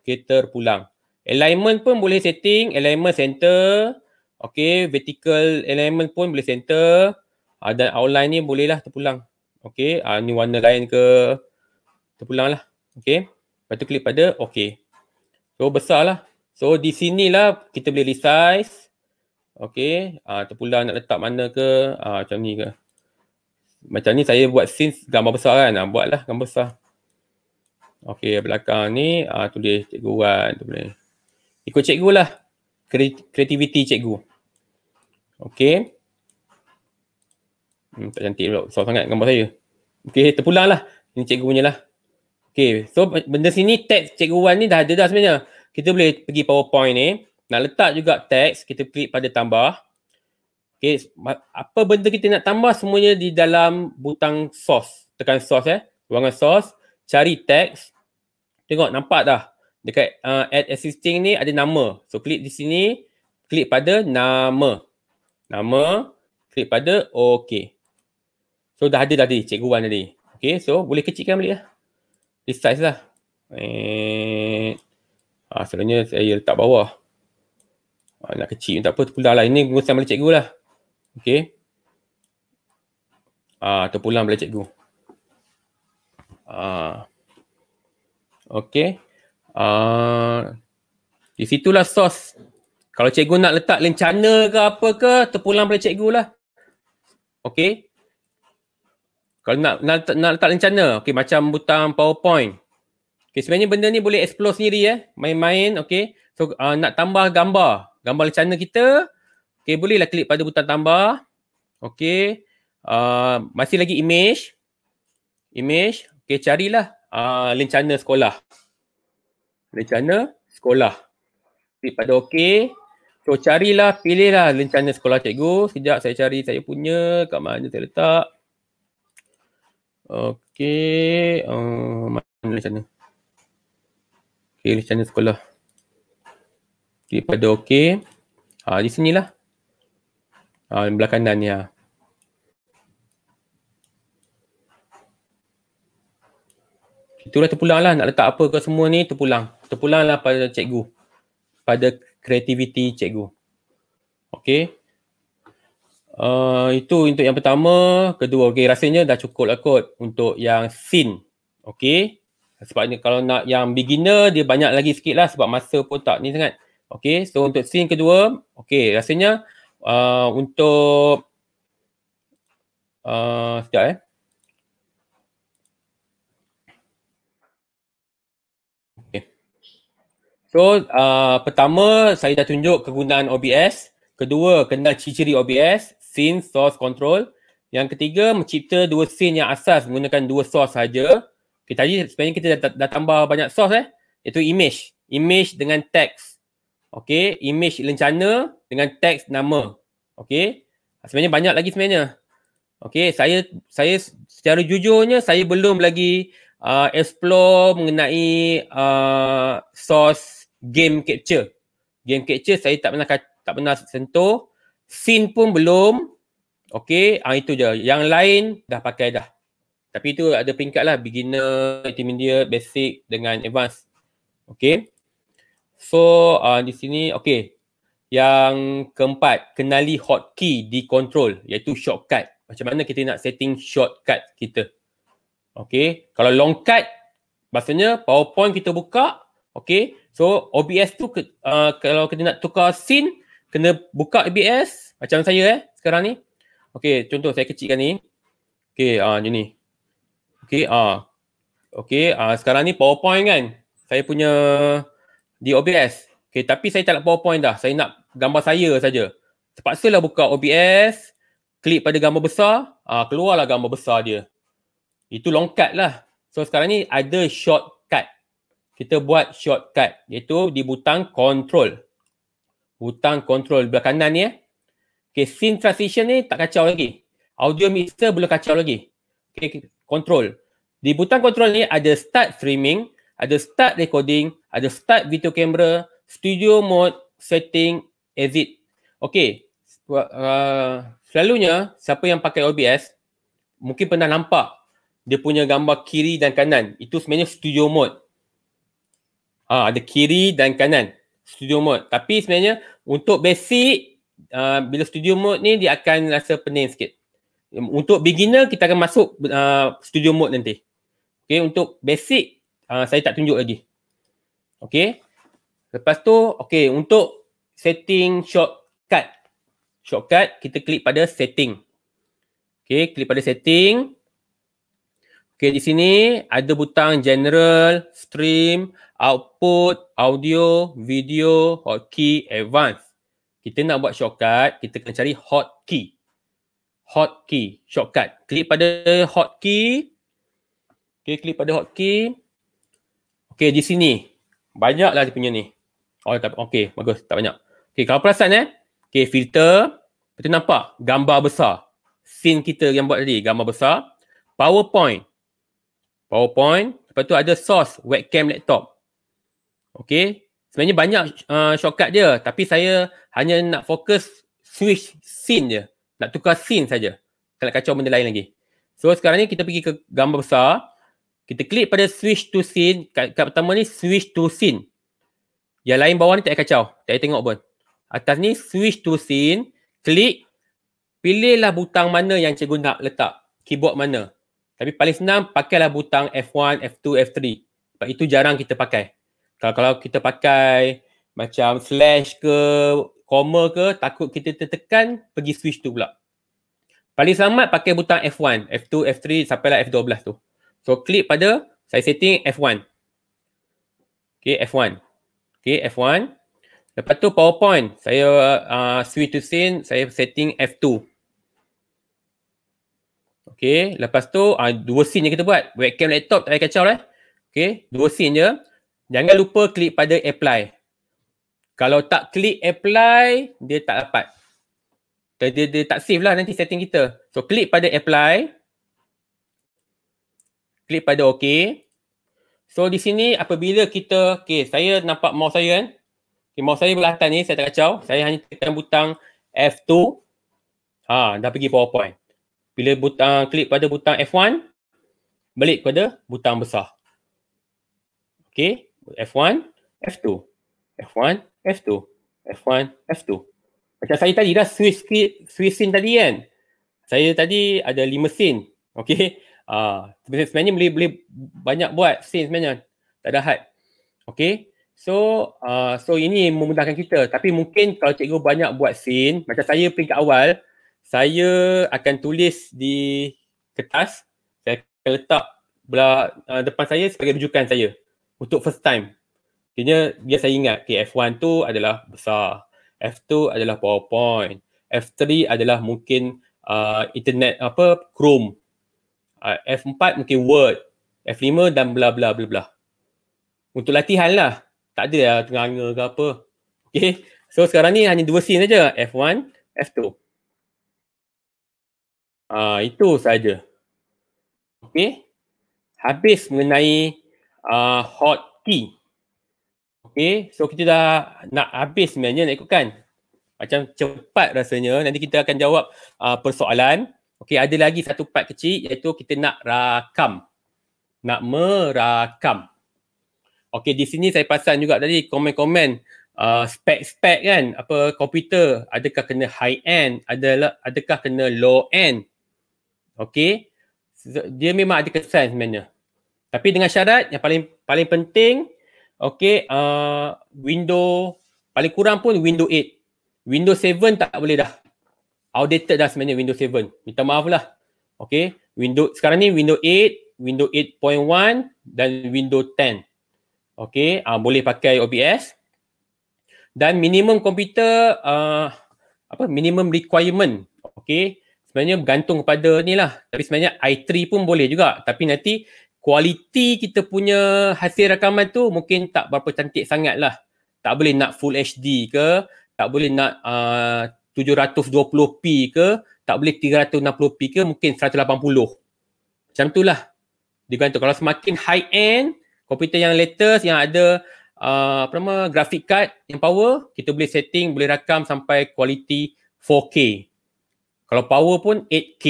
Okay, terpulang. Alignment pun boleh setting, alignment center. Okay, vertical alignment pun boleh center. Uh, dan outline ni boleh lah terpulang. Okay, uh, ah, ni warna lain ke terpulang lah. Okay, lepas tu klik pada okay. So, besar lah. So, di sinilah kita boleh resize. Okay, uh, ah, terpulang nak letak mana ke, uh, macam ni ke. Macam ni saya buat scene gambar besar kan, uh, buatlah gambar besar. Okay, belakang ni uh, tulis cikgu kan, tu boleh. Ikut cikgu lah, kreativiti cikgu. Okay. Hmm, tak cantik pula, besar sangat gambar saya. Okay, terpulang lah. Ini cikgu punya lah. Okay, so benda sini tag cikgu Wan ni dah ada dah sebenarnya. Kita boleh pergi PowerPoint ni. Eh nak letak juga teks kita klik pada tambah Okay, apa benda kita nak tambah semuanya di dalam butang source tekan source eh ruangan source cari teks tengok nampak dah dekat uh, add existing ni ada nama so klik di sini klik pada nama nama klik pada okey so dah ada tadi cikgu Wan tadi Okay, so boleh kecilkan balik lah resize lah eh ah selalunya saya letak bawah anak ah, kecil tak apa terpulang lah ini pengurusan balik cikgu lah okay? ah, terpulang balik cikgu ah. okay? ah. di situlah sos kalau cikgu nak letak lencana ke apa ke terpulang balik cikgu lah okay? kalau nak, nak, nak letak lencana okay? macam butang powerpoint ok sebenarnya benda ni boleh explore sendiri eh main-main okay? so uh, nak tambah gambar gambar channel kita. Okay, bolehlah klik pada butang tambah. Okay. Uh, masih lagi image. Image. Okay, carilah uh, ah, lencana sekolah. lencana sekolah. Klik pada okay. So, carilah, pilihlah link channel sekolah cikgu. Sekejap saya cari saya punya. Kat mana saya letak. Okay. Uh, mana lencana, channel? Okay, link sekolah. Klik pada OK. Ha, di sini lah. Ha, ah, belah kanan ni ha. Itulah terpulang lah nak letak apa ke semua ni terpulang. Terpulang lah pada cikgu. Pada kreativiti cikgu. Okay. Uh, itu untuk yang pertama. Kedua, okay, rasanya dah cukup lah kot untuk yang sin. Okay. Sebab ni, kalau nak yang beginner, dia banyak lagi sikit lah sebab masa pun tak ni sangat. Okay, so untuk scene kedua, okay, rasanya uh, untuk uh, sekejap eh. Okay. So, uh, pertama saya dah tunjuk kegunaan OBS. Kedua, kena ciri-ciri OBS, scene, source, control. Yang ketiga, mencipta dua scene yang asas menggunakan dua source saja. Okay, tadi sebenarnya kita dah, dah, tambah banyak source eh. Iaitu image. Image dengan text. Okay, image lencana dengan teks nama. Okay, sebenarnya banyak lagi sebenarnya. Okay, saya saya secara jujurnya saya belum lagi uh, explore mengenai uh, source game capture. Game capture saya tak pernah tak pernah sentuh. Scene pun belum. Okay, ah, itu je. Yang lain dah pakai dah. Tapi itu ada peringkat lah. Beginner, intermediate, basic dengan advanced. Okay. So uh, di sini okay. Yang keempat, kenali hotkey di control iaitu shortcut. Macam mana kita nak setting shortcut kita. Okay. Kalau long cut, maksudnya PowerPoint kita buka. Okay. So OBS tu ke, uh, kalau kita nak tukar scene, kena buka OBS. Macam saya eh sekarang ni. Okay. Contoh saya kecilkan ni. Okay. Uh, macam ni. Okay. Uh. Okay. Uh, sekarang ni PowerPoint kan. Saya punya di OBS. Okay, tapi saya tak nak PowerPoint dah. Saya nak gambar saya saja. Terpaksalah buka OBS, klik pada gambar besar, ah uh, keluarlah gambar besar dia. Itu longkat lah. So sekarang ni ada shortcut. Kita buat shortcut iaitu di butang control. Butang control belakang kanan ni eh. Okay, scene transition ni tak kacau lagi. Audio mixer belum kacau lagi. Okay, control. Di butang control ni ada start streaming, ada start recording, ada start video camera, studio mode, setting, exit. Okey. Uh, selalunya siapa yang pakai OBS mungkin pernah nampak dia punya gambar kiri dan kanan. Itu sebenarnya studio mode. Ah, ada kiri dan kanan studio mode. Tapi sebenarnya untuk basic uh, bila studio mode ni dia akan rasa pening sikit. Untuk beginner kita akan masuk uh, studio mode nanti. Okay, untuk basic uh, saya tak tunjuk lagi. Okay. Lepas tu, okay, untuk setting shortcut. Shortcut, kita klik pada setting. Okay, klik pada setting. Okay, di sini ada butang general, stream, output, audio, video, hotkey, advance. Kita nak buat shortcut, kita kena cari hotkey. Hotkey, shortcut. Klik pada hotkey. Okay, klik pada hotkey. Okay, di sini. Banyaklah dia punya ni. Oh, tak, okay, bagus. Tak banyak. Okay, kalau perasan eh. Okay, filter. Betul nampak gambar besar. Scene kita yang buat tadi, gambar besar. PowerPoint. PowerPoint. Lepas tu ada source, webcam laptop. Okay. Sebenarnya banyak uh, shortcut dia. Tapi saya hanya nak fokus switch scene je. Nak tukar scene saja. Kalau kacau benda lain lagi. So sekarang ni kita pergi ke gambar besar. Kita klik pada switch to scene. Kat, kat pertama ni switch to scene. Yang lain bawah ni tak kacau. Tak tengok pun. Atas ni switch to scene. Klik. Pilihlah butang mana yang cikgu nak letak. Keyboard mana. Tapi paling senang pakailah butang F1, F2, F3. Sebab itu jarang kita pakai. Kalau, kalau kita pakai macam slash ke koma ke takut kita tertekan pergi switch tu pula. Paling selamat pakai butang F1, F2, F3 sampai lah F12 tu. So klik pada saya setting F1. Okay F1. Okay F1. Lepas tu PowerPoint saya uh, switch to scene saya setting F2. Okay lepas tu uh, dua scene je kita buat. Webcam laptop tak payah kacau lah. Eh. Okay dua scene je. Jangan lupa klik pada apply. Kalau tak klik apply dia tak dapat. Dia, dia, dia tak save lah nanti setting kita. So klik pada apply klik pada OK. So di sini apabila kita, okay, saya nampak mouse saya kan. Okay, mouse saya belakang ni, saya tak kacau. Saya hanya tekan butang F2. Ha, dah pergi PowerPoint. Bila butang, ah, klik pada butang F1, balik pada butang besar. Okay, F1, F2, F1, F2, F1, F2. Macam saya tadi dah switch, switch scene tadi kan. Saya tadi ada lima scene. Okay, Ah, uh, sebenarnya boleh boleh banyak buat scene sebenarnya. Tak ada had. Okay. So, uh, so ini memudahkan kita. Tapi mungkin kalau cikgu banyak buat scene, macam saya peringkat awal, saya akan tulis di kertas. Saya akan letak belah uh, depan saya sebagai rujukan saya untuk first time. Kini biar saya ingat okay, F1 tu adalah besar. F2 adalah PowerPoint. F3 adalah mungkin uh, internet apa Chrome Ah, F4 mungkin Word, F5 dan bla bla bla bla. Untuk latihan lah. Tak ada lah tengah ke apa. Okay. So sekarang ni hanya dua scene aja F1, F2. Ah uh, itu saja. Okay. Habis mengenai uh, hot key. Okay. So kita dah nak habis sebenarnya nak ikutkan. Macam cepat rasanya. Nanti kita akan jawab uh, persoalan. Okey, ada lagi satu part kecil iaitu kita nak rakam. Nak merakam. Okey, di sini saya pasang juga tadi komen-komen uh, spek-spek kan, apa komputer, adakah kena high end, adalah adakah kena low end. Okey. Dia memang ada kesan sebenarnya. Tapi dengan syarat yang paling paling penting, okey, uh, window paling kurang pun window 8. Windows 7 tak boleh dah outdated dah sebenarnya Windows 7. Minta maaf lah. Okay. Windows, sekarang ni Windows 8, Windows 8.1 dan Windows 10. Okay. Uh, boleh pakai OBS. Dan minimum komputer, uh, apa minimum requirement. Okay. Sebenarnya bergantung kepada ni lah. Tapi sebenarnya i3 pun boleh juga. Tapi nanti kualiti kita punya hasil rakaman tu mungkin tak berapa cantik sangat lah. Tak boleh nak full HD ke. Tak boleh nak uh, 720p ke, tak boleh 360p ke, mungkin 180. Macam tu lah Digantung. Kalau semakin high-end, komputer yang latest, yang ada uh, apa nama, graphic card yang power, kita boleh setting, boleh rakam sampai quality 4K. Kalau power pun 8K.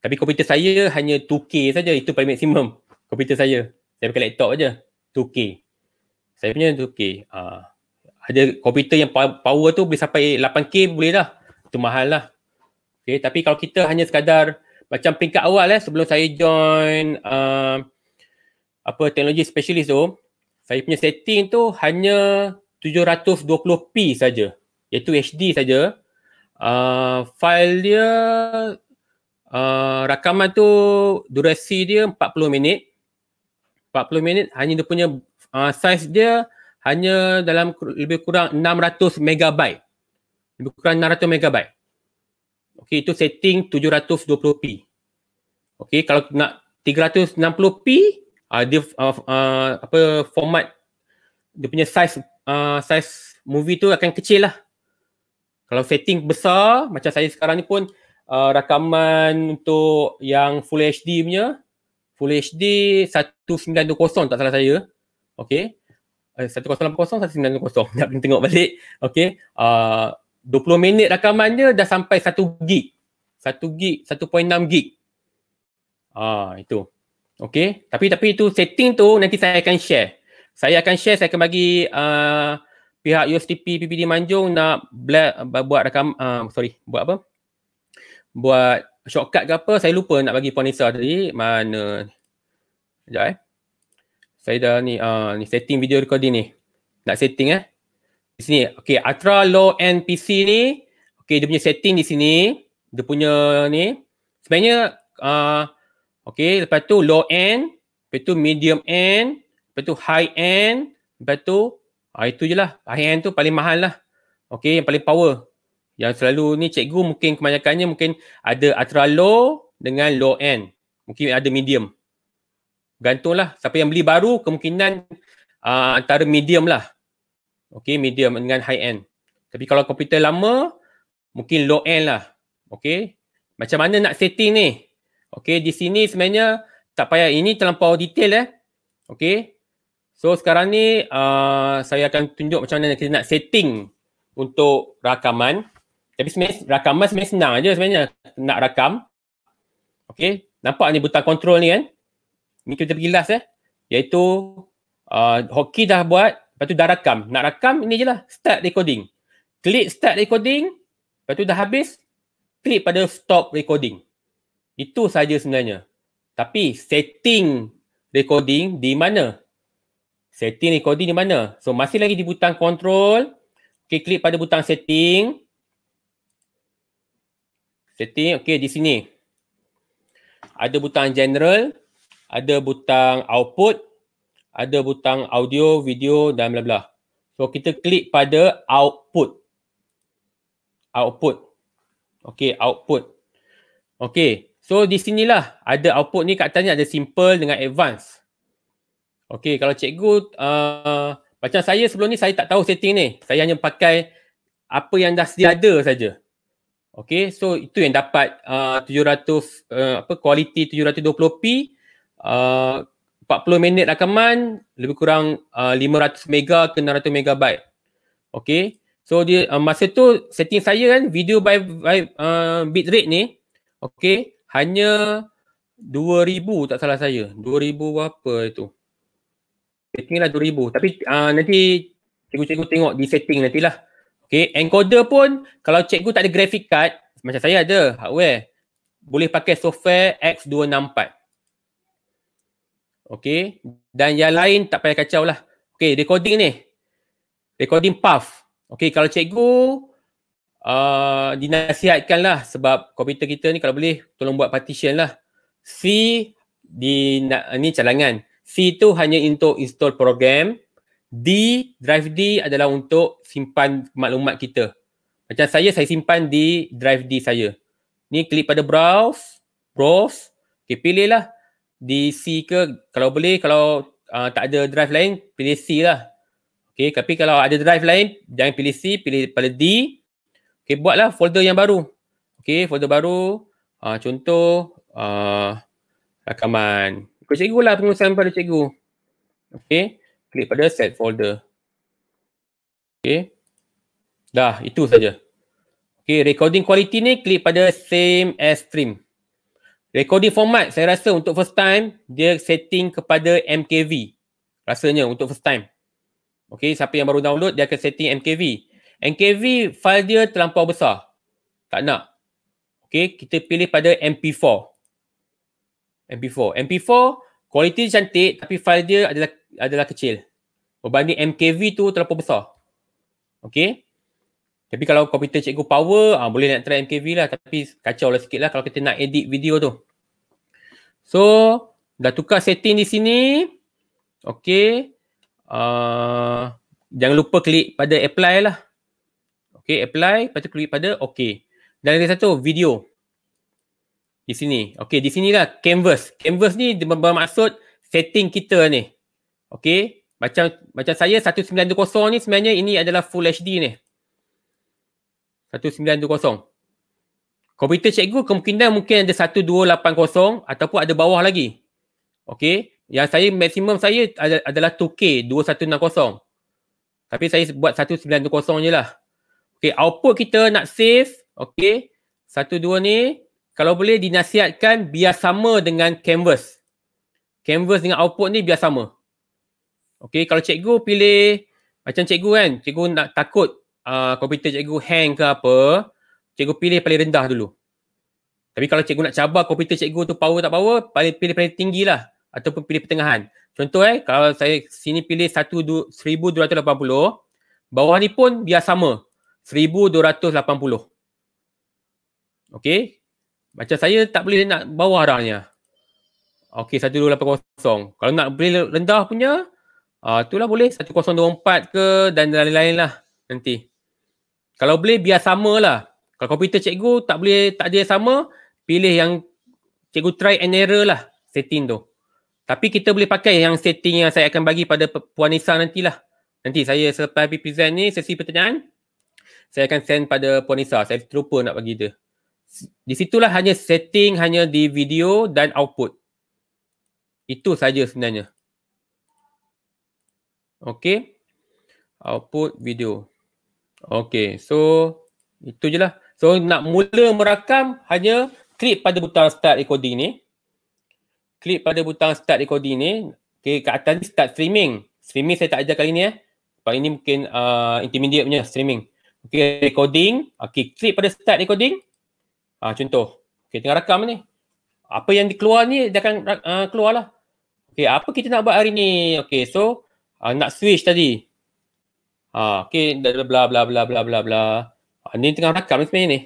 Tapi komputer saya hanya 2K saja. Itu paling maksimum. Komputer saya. Saya pakai laptop saja. 2K. Saya punya 2K. Uh. Ah ada komputer yang power tu boleh sampai 8K boleh lah. Itu mahal lah. Okay, tapi kalau kita hanya sekadar macam peringkat awal eh, sebelum saya join uh, apa teknologi specialist tu, saya punya setting tu hanya 720p saja, iaitu HD saja. Uh, file dia, uh, rakaman tu durasi dia 40 minit. 40 minit hanya dia punya uh, size dia hanya dalam lebih kurang 600 megabyte. Lebih kurang 600 megabyte. Okey, itu setting 720p. Okey, kalau nak 360p, uh, ah, dia uh, uh, apa format dia punya size uh, size movie tu akan kecil lah. Kalau setting besar, macam saya sekarang ni pun uh, rakaman untuk yang Full HD punya, Full HD 1920 tak salah saya. Okey. 1080 eh, 1090 nak tengok balik okay. uh, 20 minit rakamannya dah sampai 1 gig 1 gig 1.6 gig ah uh, itu okay. tapi tapi itu setting tu nanti saya akan share saya akan share saya akan bagi uh, pihak USTP PPD Manjung nak black, buat rakam uh, sorry buat apa buat shortcut ke apa saya lupa nak bagi Puan Nisa tadi mana sekejap eh saya dah ni, uh, ni setting video recording ni. Nak setting eh. Di sini, okay, ultra low end PC ni, okay, dia punya setting di sini. Dia punya ni. Sebenarnya, uh, okay, lepas tu low end, lepas tu medium end, lepas tu high end, lepas tu, uh, itu je lah. High end tu paling mahal lah. Okay, yang paling power. Yang selalu ni cikgu mungkin kebanyakannya mungkin ada ultra low dengan low end. Mungkin ada medium. Gantung lah. Siapa yang beli baru, kemungkinan uh, antara medium lah. Okay, medium dengan high end. Tapi kalau komputer lama, mungkin low end lah. Okay. Macam mana nak setting ni? Okay, di sini sebenarnya tak payah. Ini terlampau detail eh. Okay. So sekarang ni uh, saya akan tunjuk macam mana kita nak setting untuk rakaman. Tapi sebenarnya rakaman sebenarnya senang aja sebenarnya nak rakam. Okay. Nampak ni butang control ni kan? Eh? ni kita pergi last eh iaitu uh, hoki dah buat lepas tu dah rakam nak rakam ini je lah start recording klik start recording lepas tu dah habis klik pada stop recording itu saja sebenarnya tapi setting recording di mana setting recording di mana so masih lagi di butang control okay, klik pada butang setting setting okey di sini ada butang general ada butang output, ada butang audio, video dan bla bla. So kita klik pada output. Output. Okey, output. Okey. So di sinilah ada output ni kat atasnya ada simple dengan advance. Okey, kalau cikgu uh, macam saya sebelum ni saya tak tahu setting ni. Saya hanya pakai apa yang dah sedia ada saja. Okey, so itu yang dapat uh, 700 uh, apa kualiti 720p uh, 40 minit rakaman lebih kurang uh, 500 mega ke 600 megabyte. Okay. So dia uh, masa tu setting saya kan video by, by uh, bit rate ni okay hanya 2000 tak salah saya. 2000 berapa itu? Setting lah 2000 tapi uh, nanti cikgu-cikgu tengok di setting nantilah. Okay encoder pun kalau cikgu tak ada graphic card macam saya ada hardware boleh pakai software X264. Okay. Dan yang lain tak payah kacau lah. Okay, recording ni. Recording puff. Okay, kalau cikgu uh, dinasihatkan lah sebab komputer kita ni kalau boleh tolong buat partition lah. C di ni cadangan. C tu hanya untuk install program. D, drive D adalah untuk simpan maklumat kita. Macam saya, saya simpan di drive D saya. Ni klik pada browse, browse. Okay, pilih lah di C ke kalau boleh kalau uh, tak ada drive lain pilih C lah okey tapi kalau ada drive lain jangan pilih C pilih pada D okey buatlah folder yang baru okey folder baru uh, contoh uh, rakaman ikut cikgu lah pengurusan pada cikgu okey klik pada set folder okey dah itu saja okey recording quality ni klik pada same as stream Recording format saya rasa untuk first time dia setting kepada MKV. Rasanya untuk first time. Okay, siapa yang baru download dia akan setting MKV. MKV file dia terlampau besar. Tak nak. Okay, kita pilih pada MP4. MP4. MP4 kualiti cantik tapi file dia adalah adalah kecil. Berbanding MKV tu terlalu besar. Okay. Tapi kalau komputer cikgu power, ha, boleh nak try MKV lah. Tapi kacau lah sikit lah kalau kita nak edit video tu. So, dah tukar setting di sini. Okay. Uh, jangan lupa klik pada apply lah. Okay, apply. Lepas tu klik pada okay. Dan ada satu video. Di sini. Okay, di sini lah canvas. Canvas ni bermaksud setting kita ni. Okay. Macam macam saya 1920 ni sebenarnya ini adalah full HD ni. 1920. Komputer cikgu kemungkinan mungkin ada 1280 ataupun ada bawah lagi. Okey. Yang saya maksimum saya adalah 2K 2160. Tapi saya buat 1920 je lah. Okey output kita nak save. Okey. Satu dua ni kalau boleh dinasihatkan biar sama dengan canvas. Canvas dengan output ni biar sama. Okey kalau cikgu pilih macam cikgu kan cikgu nak takut uh, komputer cikgu hang ke apa cikgu pilih paling rendah dulu. Tapi kalau cikgu nak cabar komputer cikgu tu power tak power, paling pilih paling tinggi lah. Ataupun pilih pertengahan. Contoh eh, kalau saya sini pilih 1280, bawah ni pun biar sama. 1280. Okay. Macam saya tak boleh nak bawah arahnya. Okay, 1280. Kalau nak pilih rendah punya, uh, lah boleh. 1024 ke dan lain-lain lah nanti. Kalau boleh biar sama lah. Kalau komputer cikgu tak boleh tak dia sama, pilih yang cikgu try and error lah setting tu. Tapi kita boleh pakai yang setting yang saya akan bagi pada Puan Nisa nantilah. Nanti saya selepas present ni sesi pertanyaan, saya akan send pada Puan Nisa. Saya terlupa nak bagi dia. Di situlah hanya setting hanya di video dan output. Itu saja sebenarnya. Okay. Output video. Okay. So, itu je lah. So nak mula merakam hanya klik pada butang start recording ni. Klik pada butang start recording ni. Okay, kat atas ni start streaming. Streaming saya tak ajar kali ni eh. Sebab ini mungkin uh, intermediate punya streaming. Okay, recording. Okay, klik pada start recording. Ha, contoh. Okay, tengah rakam ni. Apa yang dikeluar ni, dia akan uh, ah, keluar lah. Okay, apa kita nak buat hari ni? Okay, so uh, nak switch tadi. Ha, okay, bla bla bla bla bla bla. bla. Ini tengah rakam ni sebenarnya ni.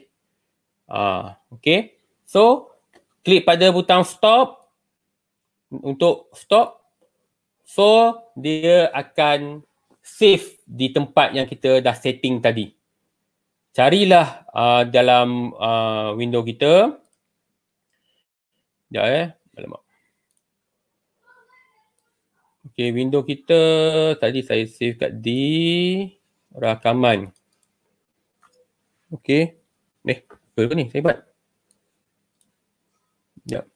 Ah, okay. So, klik pada butang stop. Untuk stop. So, dia akan save di tempat yang kita dah setting tadi. Carilah uh, dalam uh, window kita. Sekejap eh. Alamak. Okay, window kita tadi saya save kat di rakaman. Okey. Eh, betul ke ni? Saya buat. Jap.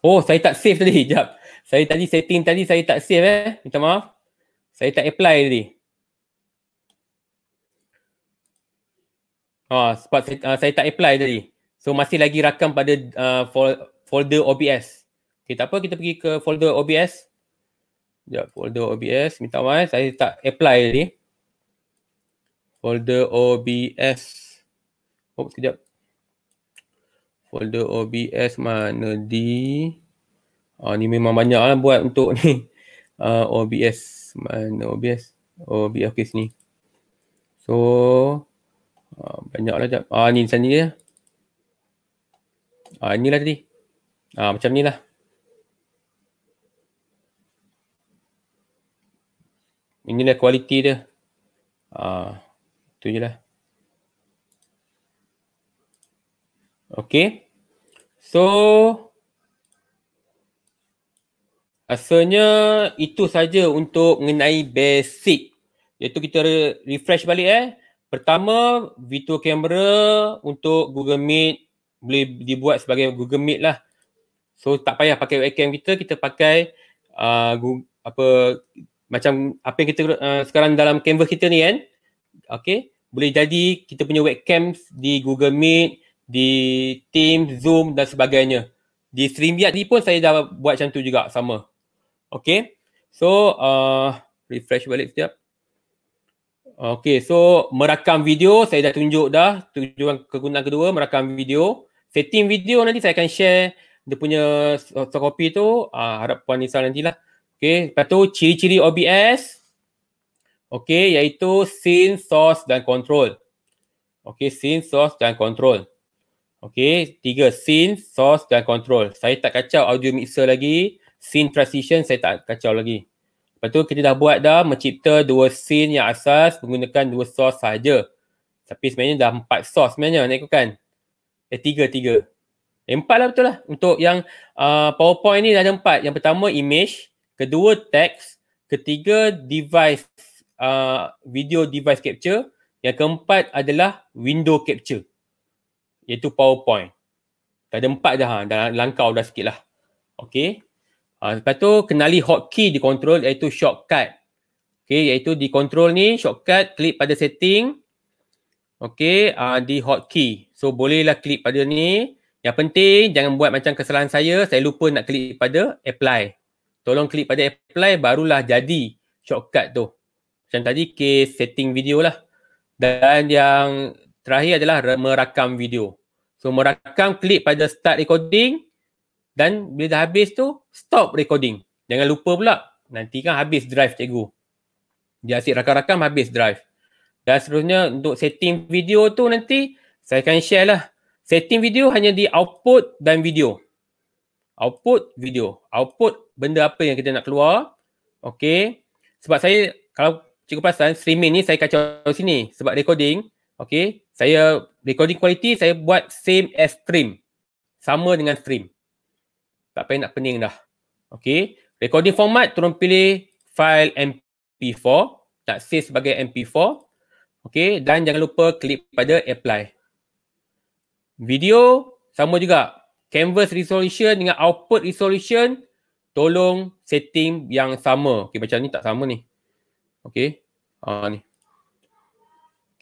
Oh, saya tak save tadi. Jap. Saya tadi setting tadi saya tak save eh. Minta maaf. Saya tak apply tadi. Ha, ah, sebab saya, uh, saya tak apply tadi. So, masih lagi rakam pada uh, fol- folder OBS. Okay, tak apa. Kita pergi ke folder OBS. Sekejap, folder OBS. Minta maaf, eh. saya tak apply tadi. Folder OBS. Oh, sekejap. Folder OBS mana di? Ah, ni memang banyak lah buat untuk ni. Uh, ah, OBS. Mana OBS? OBS oh, okay, sini. So, ah, banyak lah sekejap. Ah, ni sana je. Ah, inilah tadi. Ah, macam ni lah. Inilah kualiti dia. Ah, tu je lah. Okay. So, asalnya itu saja untuk mengenai basic. Iaitu kita refresh balik eh. Pertama, virtual camera untuk Google Meet boleh dibuat sebagai Google Meet lah. So, tak payah pakai webcam kita, kita pakai uh, Google, apa macam apa yang kita uh, sekarang dalam canvas kita ni kan. Okay. Boleh jadi kita punya webcam di Google Meet, di team Zoom dan sebagainya. Di stream ni pun saya dah buat macam tu juga sama. Okay. So, uh, refresh balik setiap. Okay, so merakam video saya dah tunjuk dah tujuan kegunaan kedua merakam video. Setting video nanti saya akan share dia punya soft copy tu. Uh, harap Puan Nisa nantilah. Okay, lepas tu ciri-ciri OBS. Okay, iaitu scene, source dan control. Okay, scene, source dan control. Okay, tiga, scene, source dan control. Saya tak kacau audio mixer lagi. Scene transition saya tak kacau lagi. Lepas tu kita dah buat dah mencipta dua scene yang asas menggunakan dua source saja. Tapi sebenarnya dah empat source sebenarnya nak ikutkan. Eh, tiga, tiga. Eh, empat lah betul lah. Untuk yang uh, PowerPoint ni dah ada empat. Yang pertama image, kedua text, ketiga device, uh, video device capture. Yang keempat adalah window capture iaitu PowerPoint. Dah ada empat dah, ha, dah langkau dah sikit lah. Okay. Ha, lepas tu kenali hotkey di control iaitu shortcut. Okay, iaitu di control ni shortcut klik pada setting. Okay, ha, di hotkey. So bolehlah klik pada ni. Yang penting jangan buat macam kesalahan saya, saya lupa nak klik pada apply. Tolong klik pada apply barulah jadi shortcut tu. Macam tadi case setting video lah. Dan yang terakhir adalah merakam video. So merakam klip pada start recording dan bila dah habis tu stop recording. Jangan lupa pula nanti kan habis drive cikgu. Dia asyik rakam-rakam habis drive. Dan seterusnya untuk setting video tu nanti saya akan share lah. Setting video hanya di output dan video. Output video. Output benda apa yang kita nak keluar. Okay. Sebab saya kalau cikgu perasan streaming ni saya kacau sini sebab recording. Okay, saya recording quality saya buat same as stream. Sama dengan stream. Tak payah nak pening dah. Okay, recording format turun pilih file MP4. Tak save sebagai MP4. Okay, dan jangan lupa klik pada apply. Video sama juga. Canvas resolution dengan output resolution tolong setting yang sama. Okay, macam ni tak sama ni. Okay, uh, ni.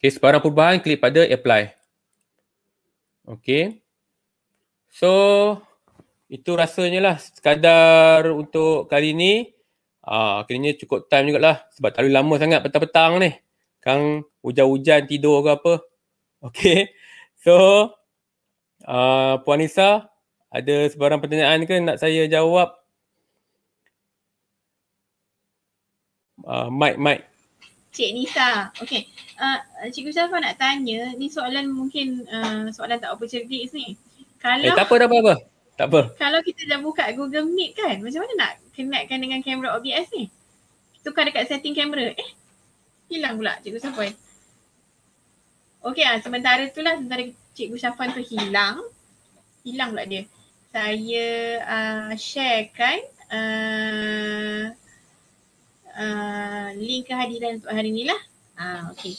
Okay, sebarang perubahan klik pada apply. Okay. So, itu rasanya lah sekadar untuk kali ni. Ah, akhirnya cukup time jugalah sebab terlalu lama sangat petang-petang ni. Kang hujan-hujan tidur ke apa. Okay. So, ah, Puan Nisa, ada sebarang pertanyaan ke nak saya jawab? Ah, mic, mic. Cik Nisa. Okay. Uh, uh, Cikgu Safa nak tanya, ni soalan mungkin uh, soalan tak apa cerdik ni. Kalau, eh, tak apa, tak apa. apa. Tak apa. Kalau kita dah buka Google Meet kan, macam mana nak connectkan dengan kamera OBS ni? Tukar dekat setting kamera. Eh, hilang pula Cikgu Safa. Okay lah, sementara tu lah, sementara Cikgu Safa tu hilang. Hilang pula dia. Saya uh, ah, sharekan uh, ah, uh, link kehadiran untuk hari ni lah. Ah, uh, okay.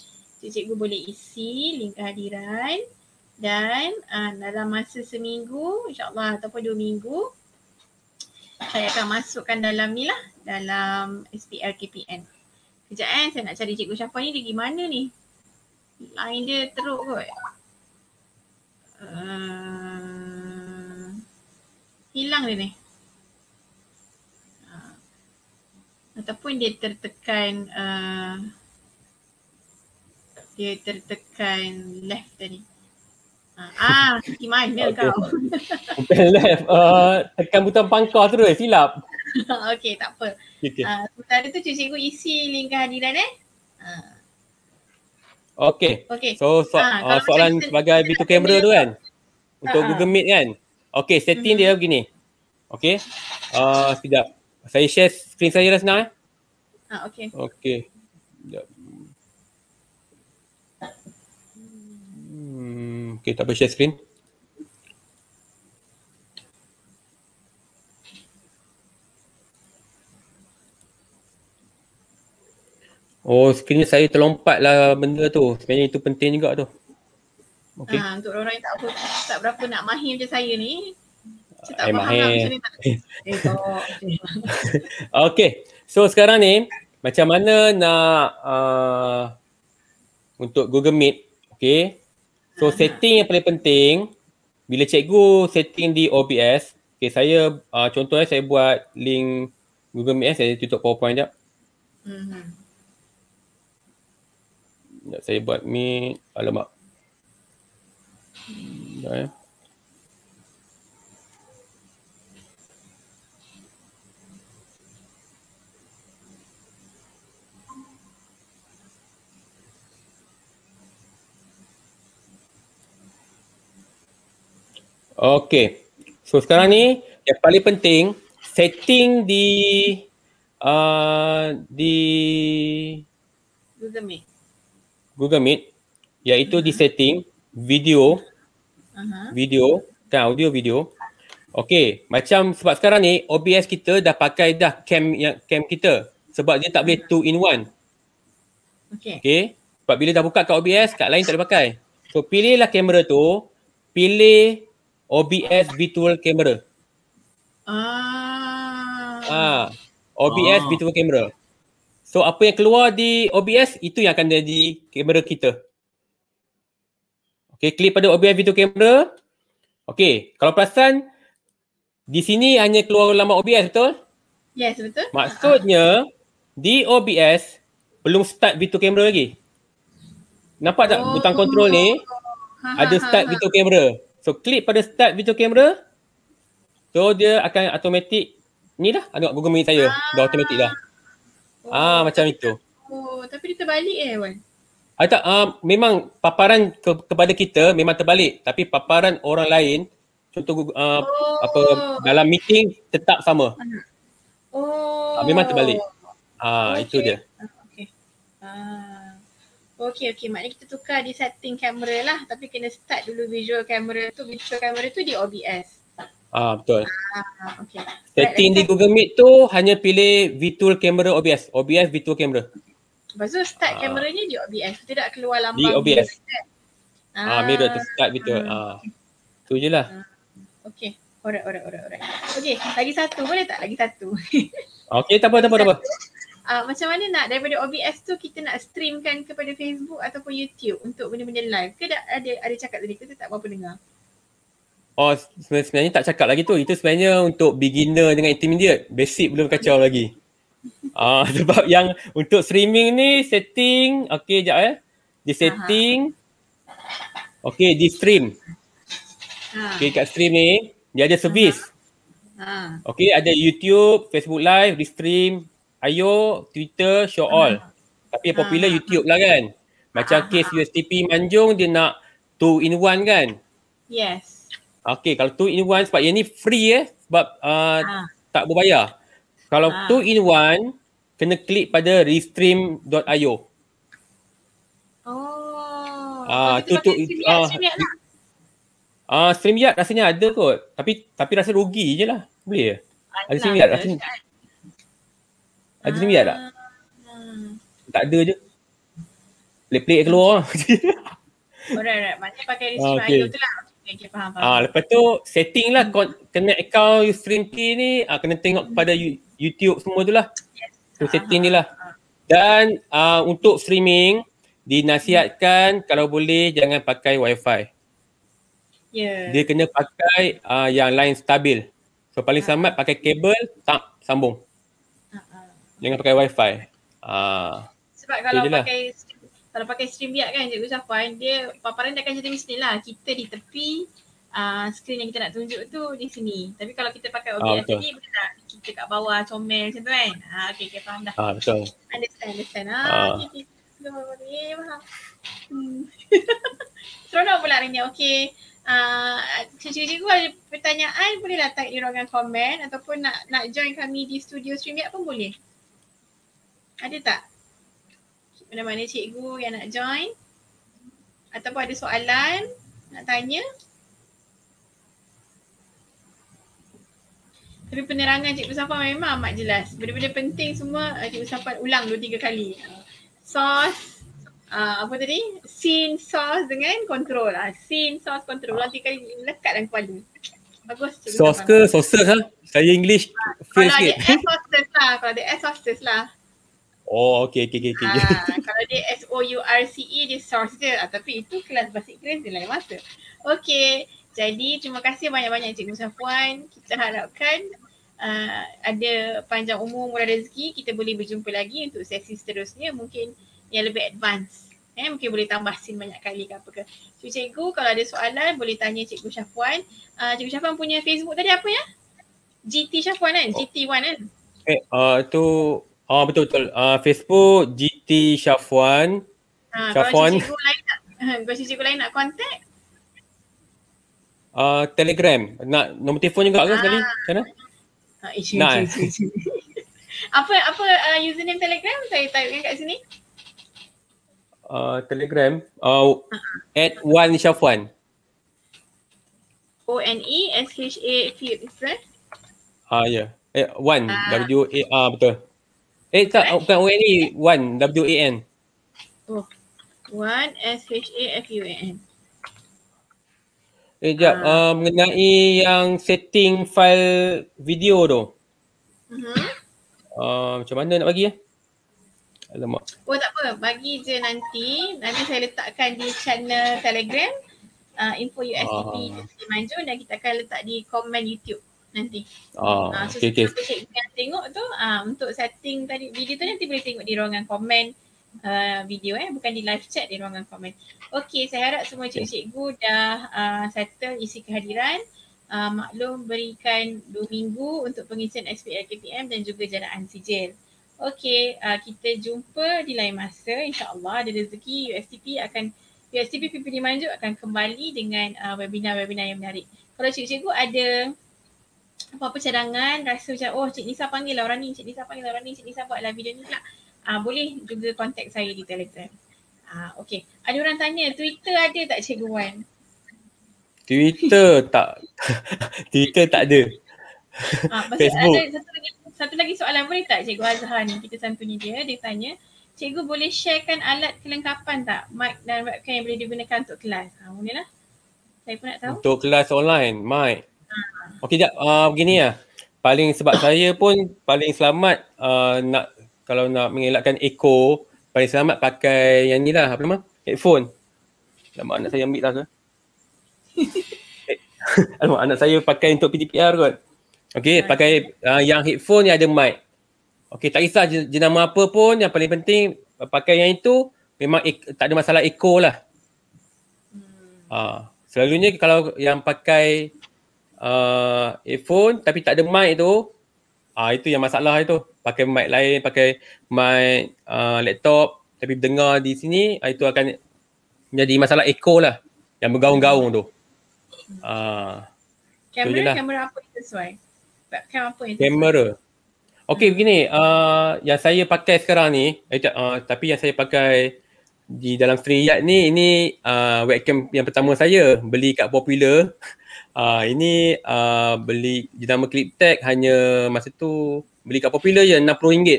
Cik cikgu boleh isi link kehadiran dan uh, dalam masa seminggu insyaAllah ataupun dua minggu saya akan masukkan dalam ni lah dalam SPR KPN. Sekejap kan eh, saya nak cari cikgu siapa ni dia gimana ni? Lain dia teruk kot. Uh, hilang dia ni. ataupun dia tertekan uh, dia tertekan left tadi. Ah, di mana okay. kau? Tekan left. Uh, tekan butang pangkar terus. Silap. Okay, tak apa. Okay. Uh, ah, sementara tu cikgu isi link kehadiran eh. Uh. Okay. okay. So, so ha, uh, soalan sebagai B2 camera tu kan? Untuk ha, ha. Google Meet kan? Okay, setting mm-hmm. dia begini. Okay. Uh, sekejap. Saya share screen saya dah senang eh. Ha, okay. Okay. Sekejap. Hmm, okay, tak boleh share screen. Oh, screen saya terlompat lah benda tu. Sebenarnya itu penting juga tu. Okay. Ha, untuk orang yang tak, tak berapa nak mahir macam saya ni, saya tak faham lah macam ni. Okay. So sekarang ni, macam mana nak uh, untuk Google Meet, okay. So ah. setting yang paling penting, bila cikgu setting di OBS, okay saya uh, contohnya eh, saya buat link Google Meet, eh. saya tutup PowerPoint sekejap. uh mm-hmm. Saya buat Meet, alamak. Hmm. Okay. Okey, So sekarang ni yang paling penting setting di uh, di Google Meet. Google Meet iaitu di mhm. setting video uh-huh. video kan audio video. Okey, macam sebab sekarang ni OBS kita dah pakai dah cam yang cam kita sebab dia tak boleh ya. two in one. Okey, okay. Sebab bila dah buka kat OBS, kat lain tak boleh pakai. So, pilihlah kamera tu. Pilih OBS virtual camera. Ah. Ah, OBS ah. virtual camera. So apa yang keluar di OBS itu yang akan jadi kamera kita. Okay, klik pada OBS virtual camera. Okay, kalau perasan di sini hanya keluar lama OBS betul? Yes, betul. Maksudnya uh di OBS belum start virtual camera lagi. Nampak tak oh, butang kontrol ni? Ha, ha ada ha, start ha, ha. video camera. So klik pada start video camera. So dia akan automatik ni lah tengok Google Meet saya. Ah. Dah automatik dah. Oh, ah macam itu. Oh, tapi dia terbalik eh Wan. Ah, tak, uh, memang paparan ke- kepada kita memang terbalik tapi paparan orang lain contoh uh, oh. apa dalam meeting tetap sama. Oh. Uh, memang terbalik. Ah oh, okay. itu dia. Okay. Ah okey okey maknanya kita tukar di setting kamera lah tapi kena start dulu visual kamera tu visual kamera tu di OBS. Ah betul. Ah okey. Setting right, di Google Meet tu hanya pilih virtual camera OBS, OBS virtual camera. Lepas tu start ah. kameranya di OBS. Tidak keluar lambang di OBS. Ah, ah mirror tu start virtual. Ah. ah. Tu je lah. Ah, okay. Alright, alright, alright, alright. Okey, lagi satu boleh tak? Lagi satu. Okay, tak apa, tak apa, tak apa uh, macam mana nak daripada OBS tu kita nak streamkan kepada Facebook ataupun YouTube untuk benda-benda live ke tak ada ada cakap tadi tu tak berapa dengar Oh sebenarnya tak cakap lagi tu. Itu sebenarnya untuk beginner dengan intermediate. Basic belum kacau lagi. Ah uh, sebab yang untuk streaming ni setting okey jap eh. Di setting okey di stream. Ha. Okey kat stream ni dia ada servis. Ha. Okey ada YouTube, Facebook Live, di stream, Ayo, Twitter, show all. Uh. Tapi yang popular uh. YouTube lah kan. Macam uh. case USDP Manjung dia nak two in one kan. Yes. Okay kalau two in one sebab yang ni free eh. Sebab uh, uh. tak berbayar. Kalau 2 uh. in one, kena klik pada restream.io. Oh. Ah, uh, tu tu ah, lah. Ah uh, StreamYard rasanya ada kot. Tapi tapi rasa rugi je lah. Boleh ke? Ada StreamYard rasanya. Ada. Ada sembiat tak? Hmm. Tak ada je. Play-play keluar lah. Alright, pakai receiver ah, ah tu lah. Okay, faham, faham. Ah, lepas tu setting lah kon- kena account Ustream Key ni ah, kena tengok pada you- YouTube semua tu lah. Yes. Tu setting ni lah. Dan ah, untuk streaming dinasihatkan kalau boleh jangan pakai wifi. Yeah. Dia kena pakai ah, yang lain stabil. So paling ah. selamat pakai kabel tak sambung. Jangan pakai wifi. Ah. Sebab kalau okay lah. pakai kalau pakai stream StreamYard kan Cikgu Safuan, dia paparan dia akan jadi macam ni lah. Kita di tepi uh, screen yang kita nak tunjuk tu di sini. Tapi kalau kita pakai OBS ah, ni, kita nak kita kat bawah comel macam tu kan. Ah, okay, okay, faham dah. Ah, betul. Understand, understand. Ah, ah. Okay, okay. Eh, faham. Hmm. pula hari ni. Okay. Uh, ah, cikgu ada pertanyaan, bolehlah tag di ruangan komen ataupun nak nak join kami di studio stream ya pun boleh. Ada tak? Mana-mana cikgu yang nak join? Ataupun ada soalan nak tanya? Tapi penerangan cikgu Safa memang amat jelas. Benda-benda penting semua uh, cikgu Safa ulang dua tiga kali. Sos, uh, apa tadi? Scene, sos dengan control. Uh, scene, sos, control. Ulang tiga kali lekat dalam kepala. Bagus. Sos ke? Sosus ha? Saya English. Uh, kalau ada air sosus lah. Kalau ada air sosus lah. Oh, okey, okey, okey. Okay. Uh, kalau dia S-O-U-R-C-E, dia source dia. Uh, tapi itu kelas bahasa Inggeris dia lain masa. Okey, jadi terima kasih banyak-banyak Encik Musafwan. Kita harapkan uh, ada panjang umur, murah rezeki. Kita boleh berjumpa lagi untuk sesi seterusnya. Mungkin yang lebih advance. Eh, mungkin boleh tambah scene banyak kali ke apa ke. So, cikgu kalau ada soalan boleh tanya cikgu Syafwan. Uh, ah, cikgu Syafwan punya Facebook tadi apa ya? GT Syafwan kan? Oh. GT1 kan? Eh, uh, tu Ah uh, betul betul. Ah uh, Facebook GT Syafwan. Ha, ah, Syafwan. Kalau cikgu lain nak, kalau cikgu lain nak contact. Ah uh, Telegram. Nak nombor telefon juga ke ha. sekali? Macam mana? Ha, isu, nah. isu, apa apa uh, username Telegram saya type kat sini? Ah uh, Telegram uh, at one Syafwan. O N E S H A F Y. E. Ah ya. Eh one W A ah betul. Eh tak, oh, bukan O-N oh, ni, Wan, W-A-N. Oh, Wan, S-H-A-F-U-A-N. Eh sekejap, uh. Ah. Uh, ah, mengenai yang setting file video tu. Uh-huh. Uh, macam mana nak bagi ya? Alamak. Oh tak apa, bagi je nanti. Nanti saya letakkan di channel Telegram. Uh, info USDP uh. Manjun dan kita akan letak di komen YouTube nanti. Oh, uh, so okay, okay. Cikgu yang tengok tu uh, untuk setting tadi video tu nanti boleh tengok di ruangan komen uh, video eh. Bukan di live chat di ruangan komen. Okay, saya harap semua cikgu-cikgu dah uh, settle isi kehadiran. Uh, maklum berikan dua minggu untuk pengisian SPL KPM dan juga jalanan sijil. Okay, uh, kita jumpa di lain masa. InsyaAllah ada rezeki USTP akan USTP PPD Manjuk akan kembali dengan uh, webinar-webinar yang menarik. Kalau cikgu-cikgu ada apa-apa cadangan rasa macam oh Cik Nisa panggil lah orang ni, Cik Nisa panggil lah orang ni, Cik Nisa buatlah video ni pula. Ah, boleh juga contact saya di Telegram. Ah, okay. Ada orang tanya Twitter ada tak Cikgu Wan? Twitter tak. Twitter tak ada. Ah, Facebook. Ada satu lagi, satu lagi soalan boleh tak Cikgu Azhar ni kita santuni dia. Dia tanya Cikgu boleh sharekan alat kelengkapan tak? Mic dan webcam yang boleh digunakan untuk kelas. Ha, ah, boleh lah. Saya pun nak tahu. Untuk kelas online, mic. Okey jap uh, ah, begini lah. Paling sebab saya pun paling selamat uh, nak kalau nak mengelakkan echo paling selamat pakai yang ni lah apa nama? Headphone. Lama anak saya ambil lah. Alamak anak saya pakai untuk PTPR kot. Okey pakai uh, yang headphone yang ada mic. Okey tak kisah jenama apa pun yang paling penting pakai yang itu memang ek- tak ada masalah echo lah. Hmm. Uh, selalunya kalau yang pakai uh, earphone tapi tak ada mic tu ah uh, itu yang masalah itu pakai mic lain pakai mic uh, laptop tapi dengar di sini uh, itu akan jadi masalah echo lah yang bergaung-gaung tu uh, kamera kamera apa yang sesuai webcam apa kamera Okey begini, uh, yang saya pakai sekarang ni, eh, uh, tapi yang saya pakai di dalam free yard ni, ini uh, webcam yang pertama saya beli kat popular uh, ini uh, beli jenama clip tag hanya masa tu beli kat popular je RM60.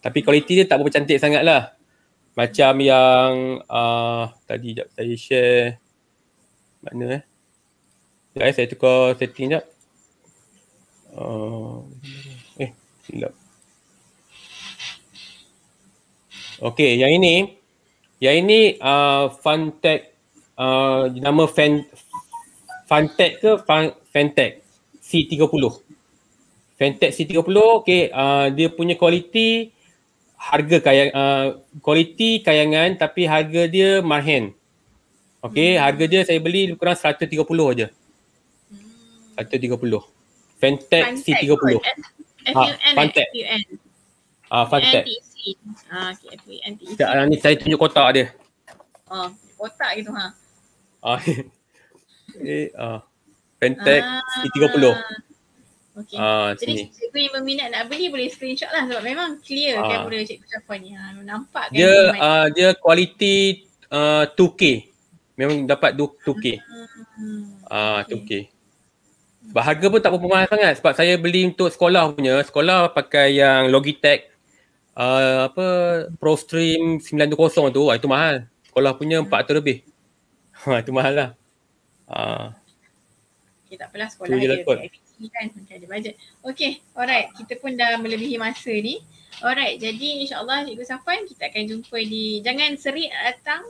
Tapi kualiti dia tak berapa cantik sangatlah. Macam yang uh, tadi jap saya share mana eh. Guys saya tukar setting jap. Uh, eh silap. Okay yang ini yang ini uh, fun tag uh, nama fan Fantech ke Fantech C30. Fantech C30 okey uh, dia punya kualiti harga kaya kualiti uh, kayangan tapi harga dia mahen. Okey, hmm. harga dia saya beli kurang 130 aja. Hmm. 130. Fantech, Fantech C30. Kan? F-U-N ha, eh? Fantech. Ah, uh, Fantech. E ah, okey, Fantech. Tak, ni saya tunjuk kotak dia. Oh, kotak gitu ha. Ah. Pentek C30. Okay. Uh, Jadi sini. cikgu yang berminat nak beli boleh screenshot lah sebab memang clear uh, ah. kamera cikgu Syafwan ni. Ha, nampak kan? Dia, uh, dia kualiti uh, 2K. Memang dapat 2K. Uh, ah, uh, okay. 2K. Bahagia pun tak berpengaruh hmm. sangat sebab saya beli untuk sekolah punya. Sekolah pakai yang Logitech uh, apa ProStream 920 tu. Itu mahal. Sekolah punya hmm. atau lebih. itu mahal lah. Ah. Okay, tak apalah sekolah so, ada IPT kan, macam ada bajet. Okay, alright. Kita pun dah melebihi masa ni. Alright, jadi insyaAllah Cikgu Safan kita akan jumpa di Jangan Seri datang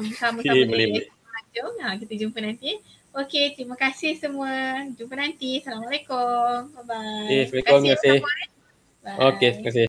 bersama-sama um, dengan ha, kita jumpa nanti. Eh. Okay, terima kasih semua. Jumpa nanti. Assalamualaikum. Bye-bye. Okay, eh, terima kasih. Terima Okay, terima kasih.